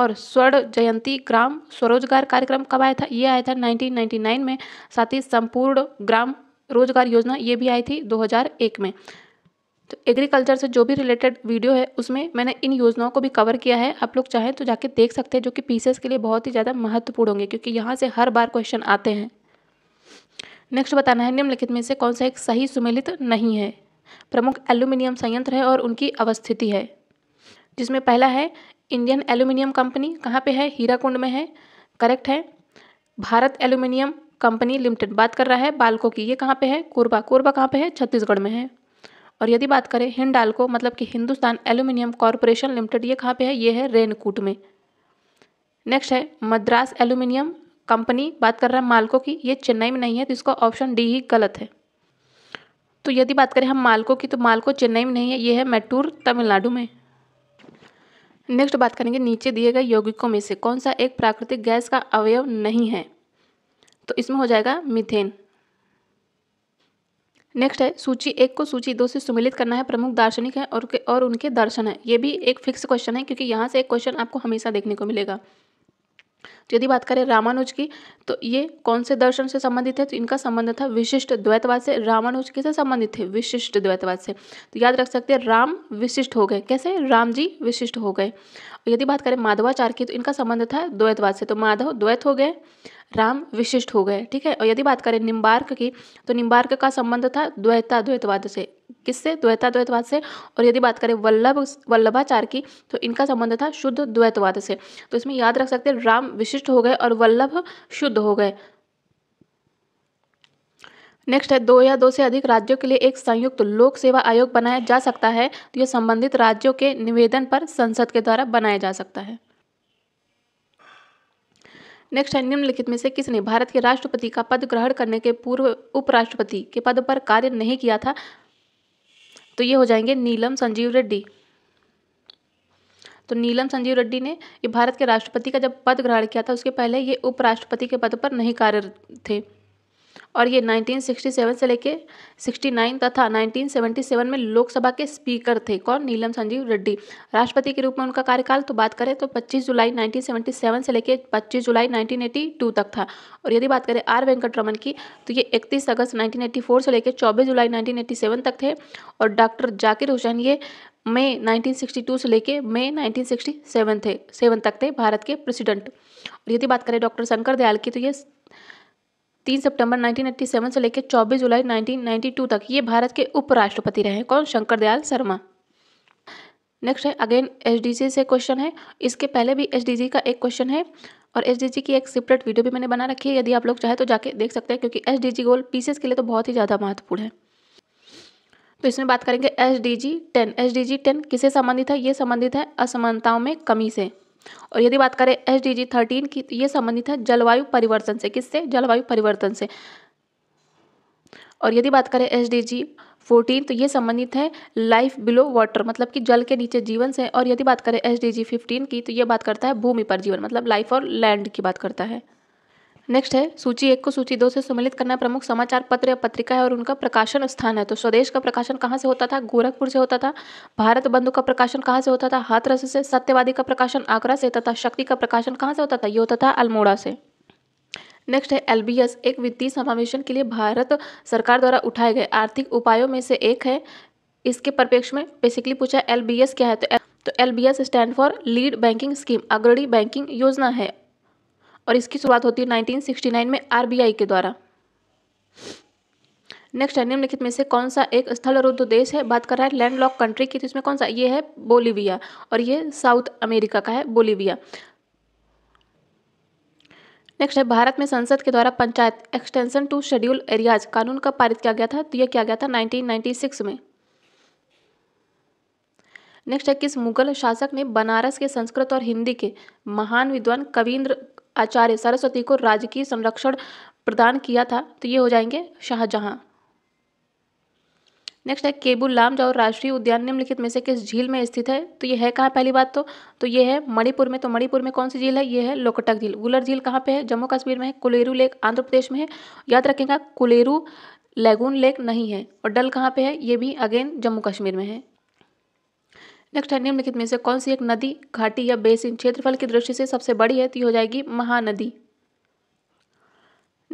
और स्वर्ण जयंती ग्राम स्वरोजगार कार्यक्रम कब आया था ये आया था 1999 में साथ ही संपूर्ण ग्राम रोजगार योजना ये भी आई थी 2001 में तो एग्रीकल्चर से जो भी रिलेटेड वीडियो है उसमें मैंने इन योजनाओं को भी कवर किया है आप लोग चाहें तो जाके देख सकते हैं जो कि पीसेस के लिए बहुत ही ज़्यादा महत्वपूर्ण होंगे क्योंकि यहाँ से हर बार क्वेश्चन आते हैं नेक्स्ट बताना है निम्नलिखित में से कौन सा एक सही सुमेलित नहीं है प्रमुख एल्यूमिनियम संयंत्र है और उनकी अवस्थिति है जिसमें पहला है इंडियन एल्यूमिनियम कंपनी कहाँ पे है हीराकुंड में है करेक्ट है भारत एल्यूमिनियम कंपनी लिमिटेड बात कर रहा है बालको की ये कहाँ पे है कोरबा कोरबा कहाँ पे है छत्तीसगढ़ में है और यदि बात करें हिंडालको मतलब कि हिंदुस्तान एल्यूमिनियम कॉरपोरेशन लिमिटेड ये कहाँ पे है ये है रेनकूट में नेक्स्ट है मद्रास एल्यूमिनियम कंपनी बात कर रहे हैं मालको की ये चेन्नई में नहीं है तो इसका ऑप्शन डी ही गलत है तो यदि बात करें हम मालको की तो मालको चेन्नई में नहीं है ये है मैटूर तमिलनाडु में नेक्स्ट बात करेंगे नीचे दिए गए यौगिकों में से कौन सा एक प्राकृतिक गैस का अवयव नहीं है तो इसमें हो जाएगा मिथेन नेक्स्ट है सूची एक को सूची दो से सुमिलित करना है प्रमुख दार्शनिक है और और उनके दर्शन है ये भी एक फिक्स क्वेश्चन है क्योंकि यहाँ से एक क्वेश्चन आपको हमेशा देखने को मिलेगा तो यदि बात करें रामानुज की तो ये कौन से दर्शन से संबंधित है तो इनका संबंध था विशिष्ट द्वैतवाद से रामानुज किसे संबंधित थे विशिष्ट द्वैतवाद से तो याद रख सकते हैं राम विशिष्ट हो गए कैसे राम जी विशिष्ट हो गए यदि बात करें माधवाचार्य की तो इनका संबंध था द्वैतवाद से तो माधव द्वैत हो गए राम विशिष्ट हो गए ठीक है और यदि बात करें निम्बार्क की तो निम्बार्क का संबंध था द्वैता द्वैतवाद से किससे द्वैता द्वैतवाद से और यदि बात करें वल्लभ वल्लभाचार्य की तो इनका संबंध था शुद्ध द्वैतवाद से तो इसमें याद रख सकते हैं राम विशिष्ट हो गए और वल्लभ शुद्ध हो गए नेक्स्ट है दो या दो से अधिक राज्यों के लिए एक संयुक्त लोक सेवा आयोग बनाया जा सकता है तो यह संबंधित राज्यों के निवेदन पर संसद के द्वारा बनाया जा सकता है नेक्स्ट है निम्नलिखित में से किसने भारत के राष्ट्रपति का पद ग्रहण करने के पूर्व उपराष्ट्रपति के पद पर कार्य नहीं किया था तो ये हो जाएंगे नीलम संजीव रेड्डी तो नीलम संजीव रेड्डी ने ये भारत के राष्ट्रपति का जब पद ग्रहण किया था उसके पहले ये उपराष्ट्रपति के पद पर नहीं कार्य थे और ये 1967 से लेके 69 तथा 1977 में लोकसभा के स्पीकर थे कौन नीलम संजीव रेड्डी राष्ट्रपति के रूप में उनका कार्यकाल तो बात करें तो 25 जुलाई 1977 से लेके 25 जुलाई 1982 तक था और यदि बात करें आर वेंकट रमन की तो ये 31 अगस्त 1984 से लेकर 24 जुलाई 1987 तक थे और डॉक्टर जाकिर हुसैन ये मई नाइनटीन से लेके मई नाइनटीन थे सेवन तक थे भारत के प्रेसिडेंट और यदि बात करें डॉक्टर शंकर दयाल की तो ये तीन सितंबर 1987 से लेकर 24 जुलाई 1992 तक ये भारत के उपराष्ट्रपति रहे कौन शंकर दयाल शर्मा नेक्स्ट है अगेन एच से क्वेश्चन है इसके पहले भी एच का एक क्वेश्चन है और एच की एक सेपरेट वीडियो भी मैंने बना रखी है यदि आप लोग चाहें तो जाके देख सकते हैं क्योंकि एच गोल पीसीएस के लिए तो बहुत ही ज़्यादा महत्वपूर्ण है तो इसमें बात करेंगे H D G ten H D G ten किसे संबंधित है ये संबंधित है असमानताओं में कमी से और यदि बात करें एस डी जी थर्टीन की तो ये संबंधित है जलवायु परिवर्तन से किससे जलवायु परिवर्तन से और यदि बात करें एस डी जी फोर्टीन तो ये संबंधित है लाइफ बिलो वाटर मतलब कि जल के नीचे जीवन से और यदि बात करें एस डी जी फिफ्टीन की तो ये बात करता है भूमि पर जीवन मतलब लाइफ और लैंड की बात करता है नेक्स्ट है सूची एक को सूची दो से सम्मिलित करना प्रमुख समाचार पत्र या पत्रिका है और उनका प्रकाशन स्थान है तो स्वदेश का प्रकाशन कहाँ से होता था गोरखपुर से होता था भारत बंधु का प्रकाशन कहाँ से होता था हाथरस से सत्यवादी का प्रकाशन आगरा से होता था शक्ति का प्रकाशन कहाँ से होता था ये होता था अल्मोड़ा से नेक्स्ट है एल एक वित्तीय समावेशन के लिए भारत सरकार द्वारा उठाए गए आर्थिक उपायों में से एक है इसके परिप्रेक्ष्य में बेसिकली पूछा एल क्या है तो तो L stand for lead banking scheme अग्रणी बैंकिंग योजना है और इसकी शुरुआत होती है 1969 में आरबीआई के द्वारा नेक्स्ट है निम्नलिखित में से कौन सा एक स्थल रुद्ध देश है बात कर रहा है लैंड लॉक कंट्री की तो इसमें कौन सा ये है बोलीविया और ये साउथ अमेरिका का है बोलीविया नेक्स्ट है भारत में संसद के द्वारा Panchayat extension to schedule areas कानून का पारित किया गया था तो यह किया गया था 1996 में नेक्स्ट है किस मुगल शासक ने बनारस के संस्कृत और हिंदी के महान विद्वान कवींद्र आचार्य सरस्वती को राजकीय संरक्षण प्रदान किया था तो ये हो जाएंगे शाहजहां नेक्स्ट है केबुल लाम जाओ राष्ट्रीय उद्यान निम्नलिखित में से किस झील में स्थित है तो ये है कहाँ पहली बात तो तो ये है मणिपुर में तो मणिपुर में कौन सी झील है ये है लोकटक झील गुलर झील कहाँ पे है जम्मू कश्मीर में है कुलेरू लेक आंध्र प्रदेश में है याद रखेगा कुलेरू लेगून लेक नहीं है और डल कहाँ पे है ये भी अगेन जम्मू कश्मीर में है नेक्स्ट है निम्नलिखित में से कौन सी एक नदी घाटी या बेसिन क्षेत्रफल की दृष्टि से सबसे बड़ी है तो हो जाएगी महानदी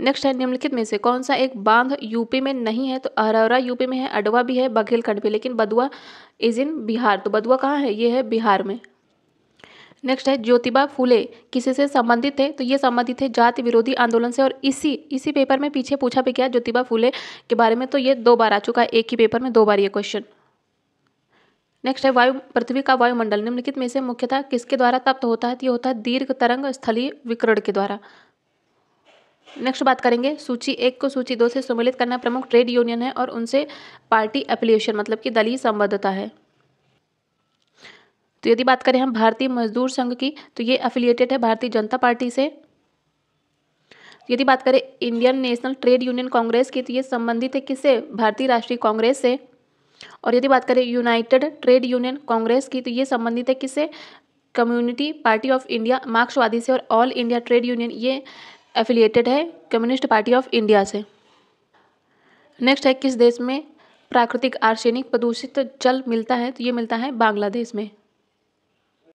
नेक्स्ट है निम्नलिखित में से कौन सा एक बांध यूपी में नहीं है तो अहरौरा यूपी में है अडवा भी है बघेलखंड भी लेकिन बदुआ इज इन बिहार तो बदुआ कहाँ है ये है बिहार में नेक्स्ट है ज्योतिबा फूले किसी से संबंधित थे तो ये संबंधित थे जाति विरोधी आंदोलन से और इसी इसी पेपर में पीछे पूछा भी गया ज्योतिबा फूले के बारे में तो ये दो बार आ चुका है एक ही पेपर में दो बार ये क्वेश्चन नेक्स्ट है वायु पृथ्वी का वायुमंडल निम्नलिखित में से मुख्यतः किसके द्वारा प्राप्त होता है तो ये होता है दीर्घ तरंग स्थलीय विकरण के द्वारा नेक्स्ट बात करेंगे सूची एक को सूची दो से सम्मिलित करना प्रमुख ट्रेड यूनियन है और उनसे पार्टी एफिलिएशन मतलब कि दलीय संबद्धता है तो यदि बात करें हम भारतीय मजदूर संघ की तो ये एफिलिएटेड है भारतीय जनता पार्टी से यदि बात करें Indian National Trade Union Congress की तो ये संबंधित है किससे भारतीय राष्ट्रीय कांग्रेस से और यदि बात करें यूनाइटेड ट्रेड यूनियन कांग्रेस की तो ये संबंधित है किससे कम्युनिटी पार्टी ऑफ इंडिया मार्क्सवादी से और ऑल इंडिया ट्रेड यूनियन ये एफिलिएटेड है कम्युनिस्ट पार्टी ऑफ इंडिया से नेक्स्ट है किस देश में प्राकृतिक आर्सेनिक प्रदूषित जल मिलता है तो ये मिलता है बांग्लादेश में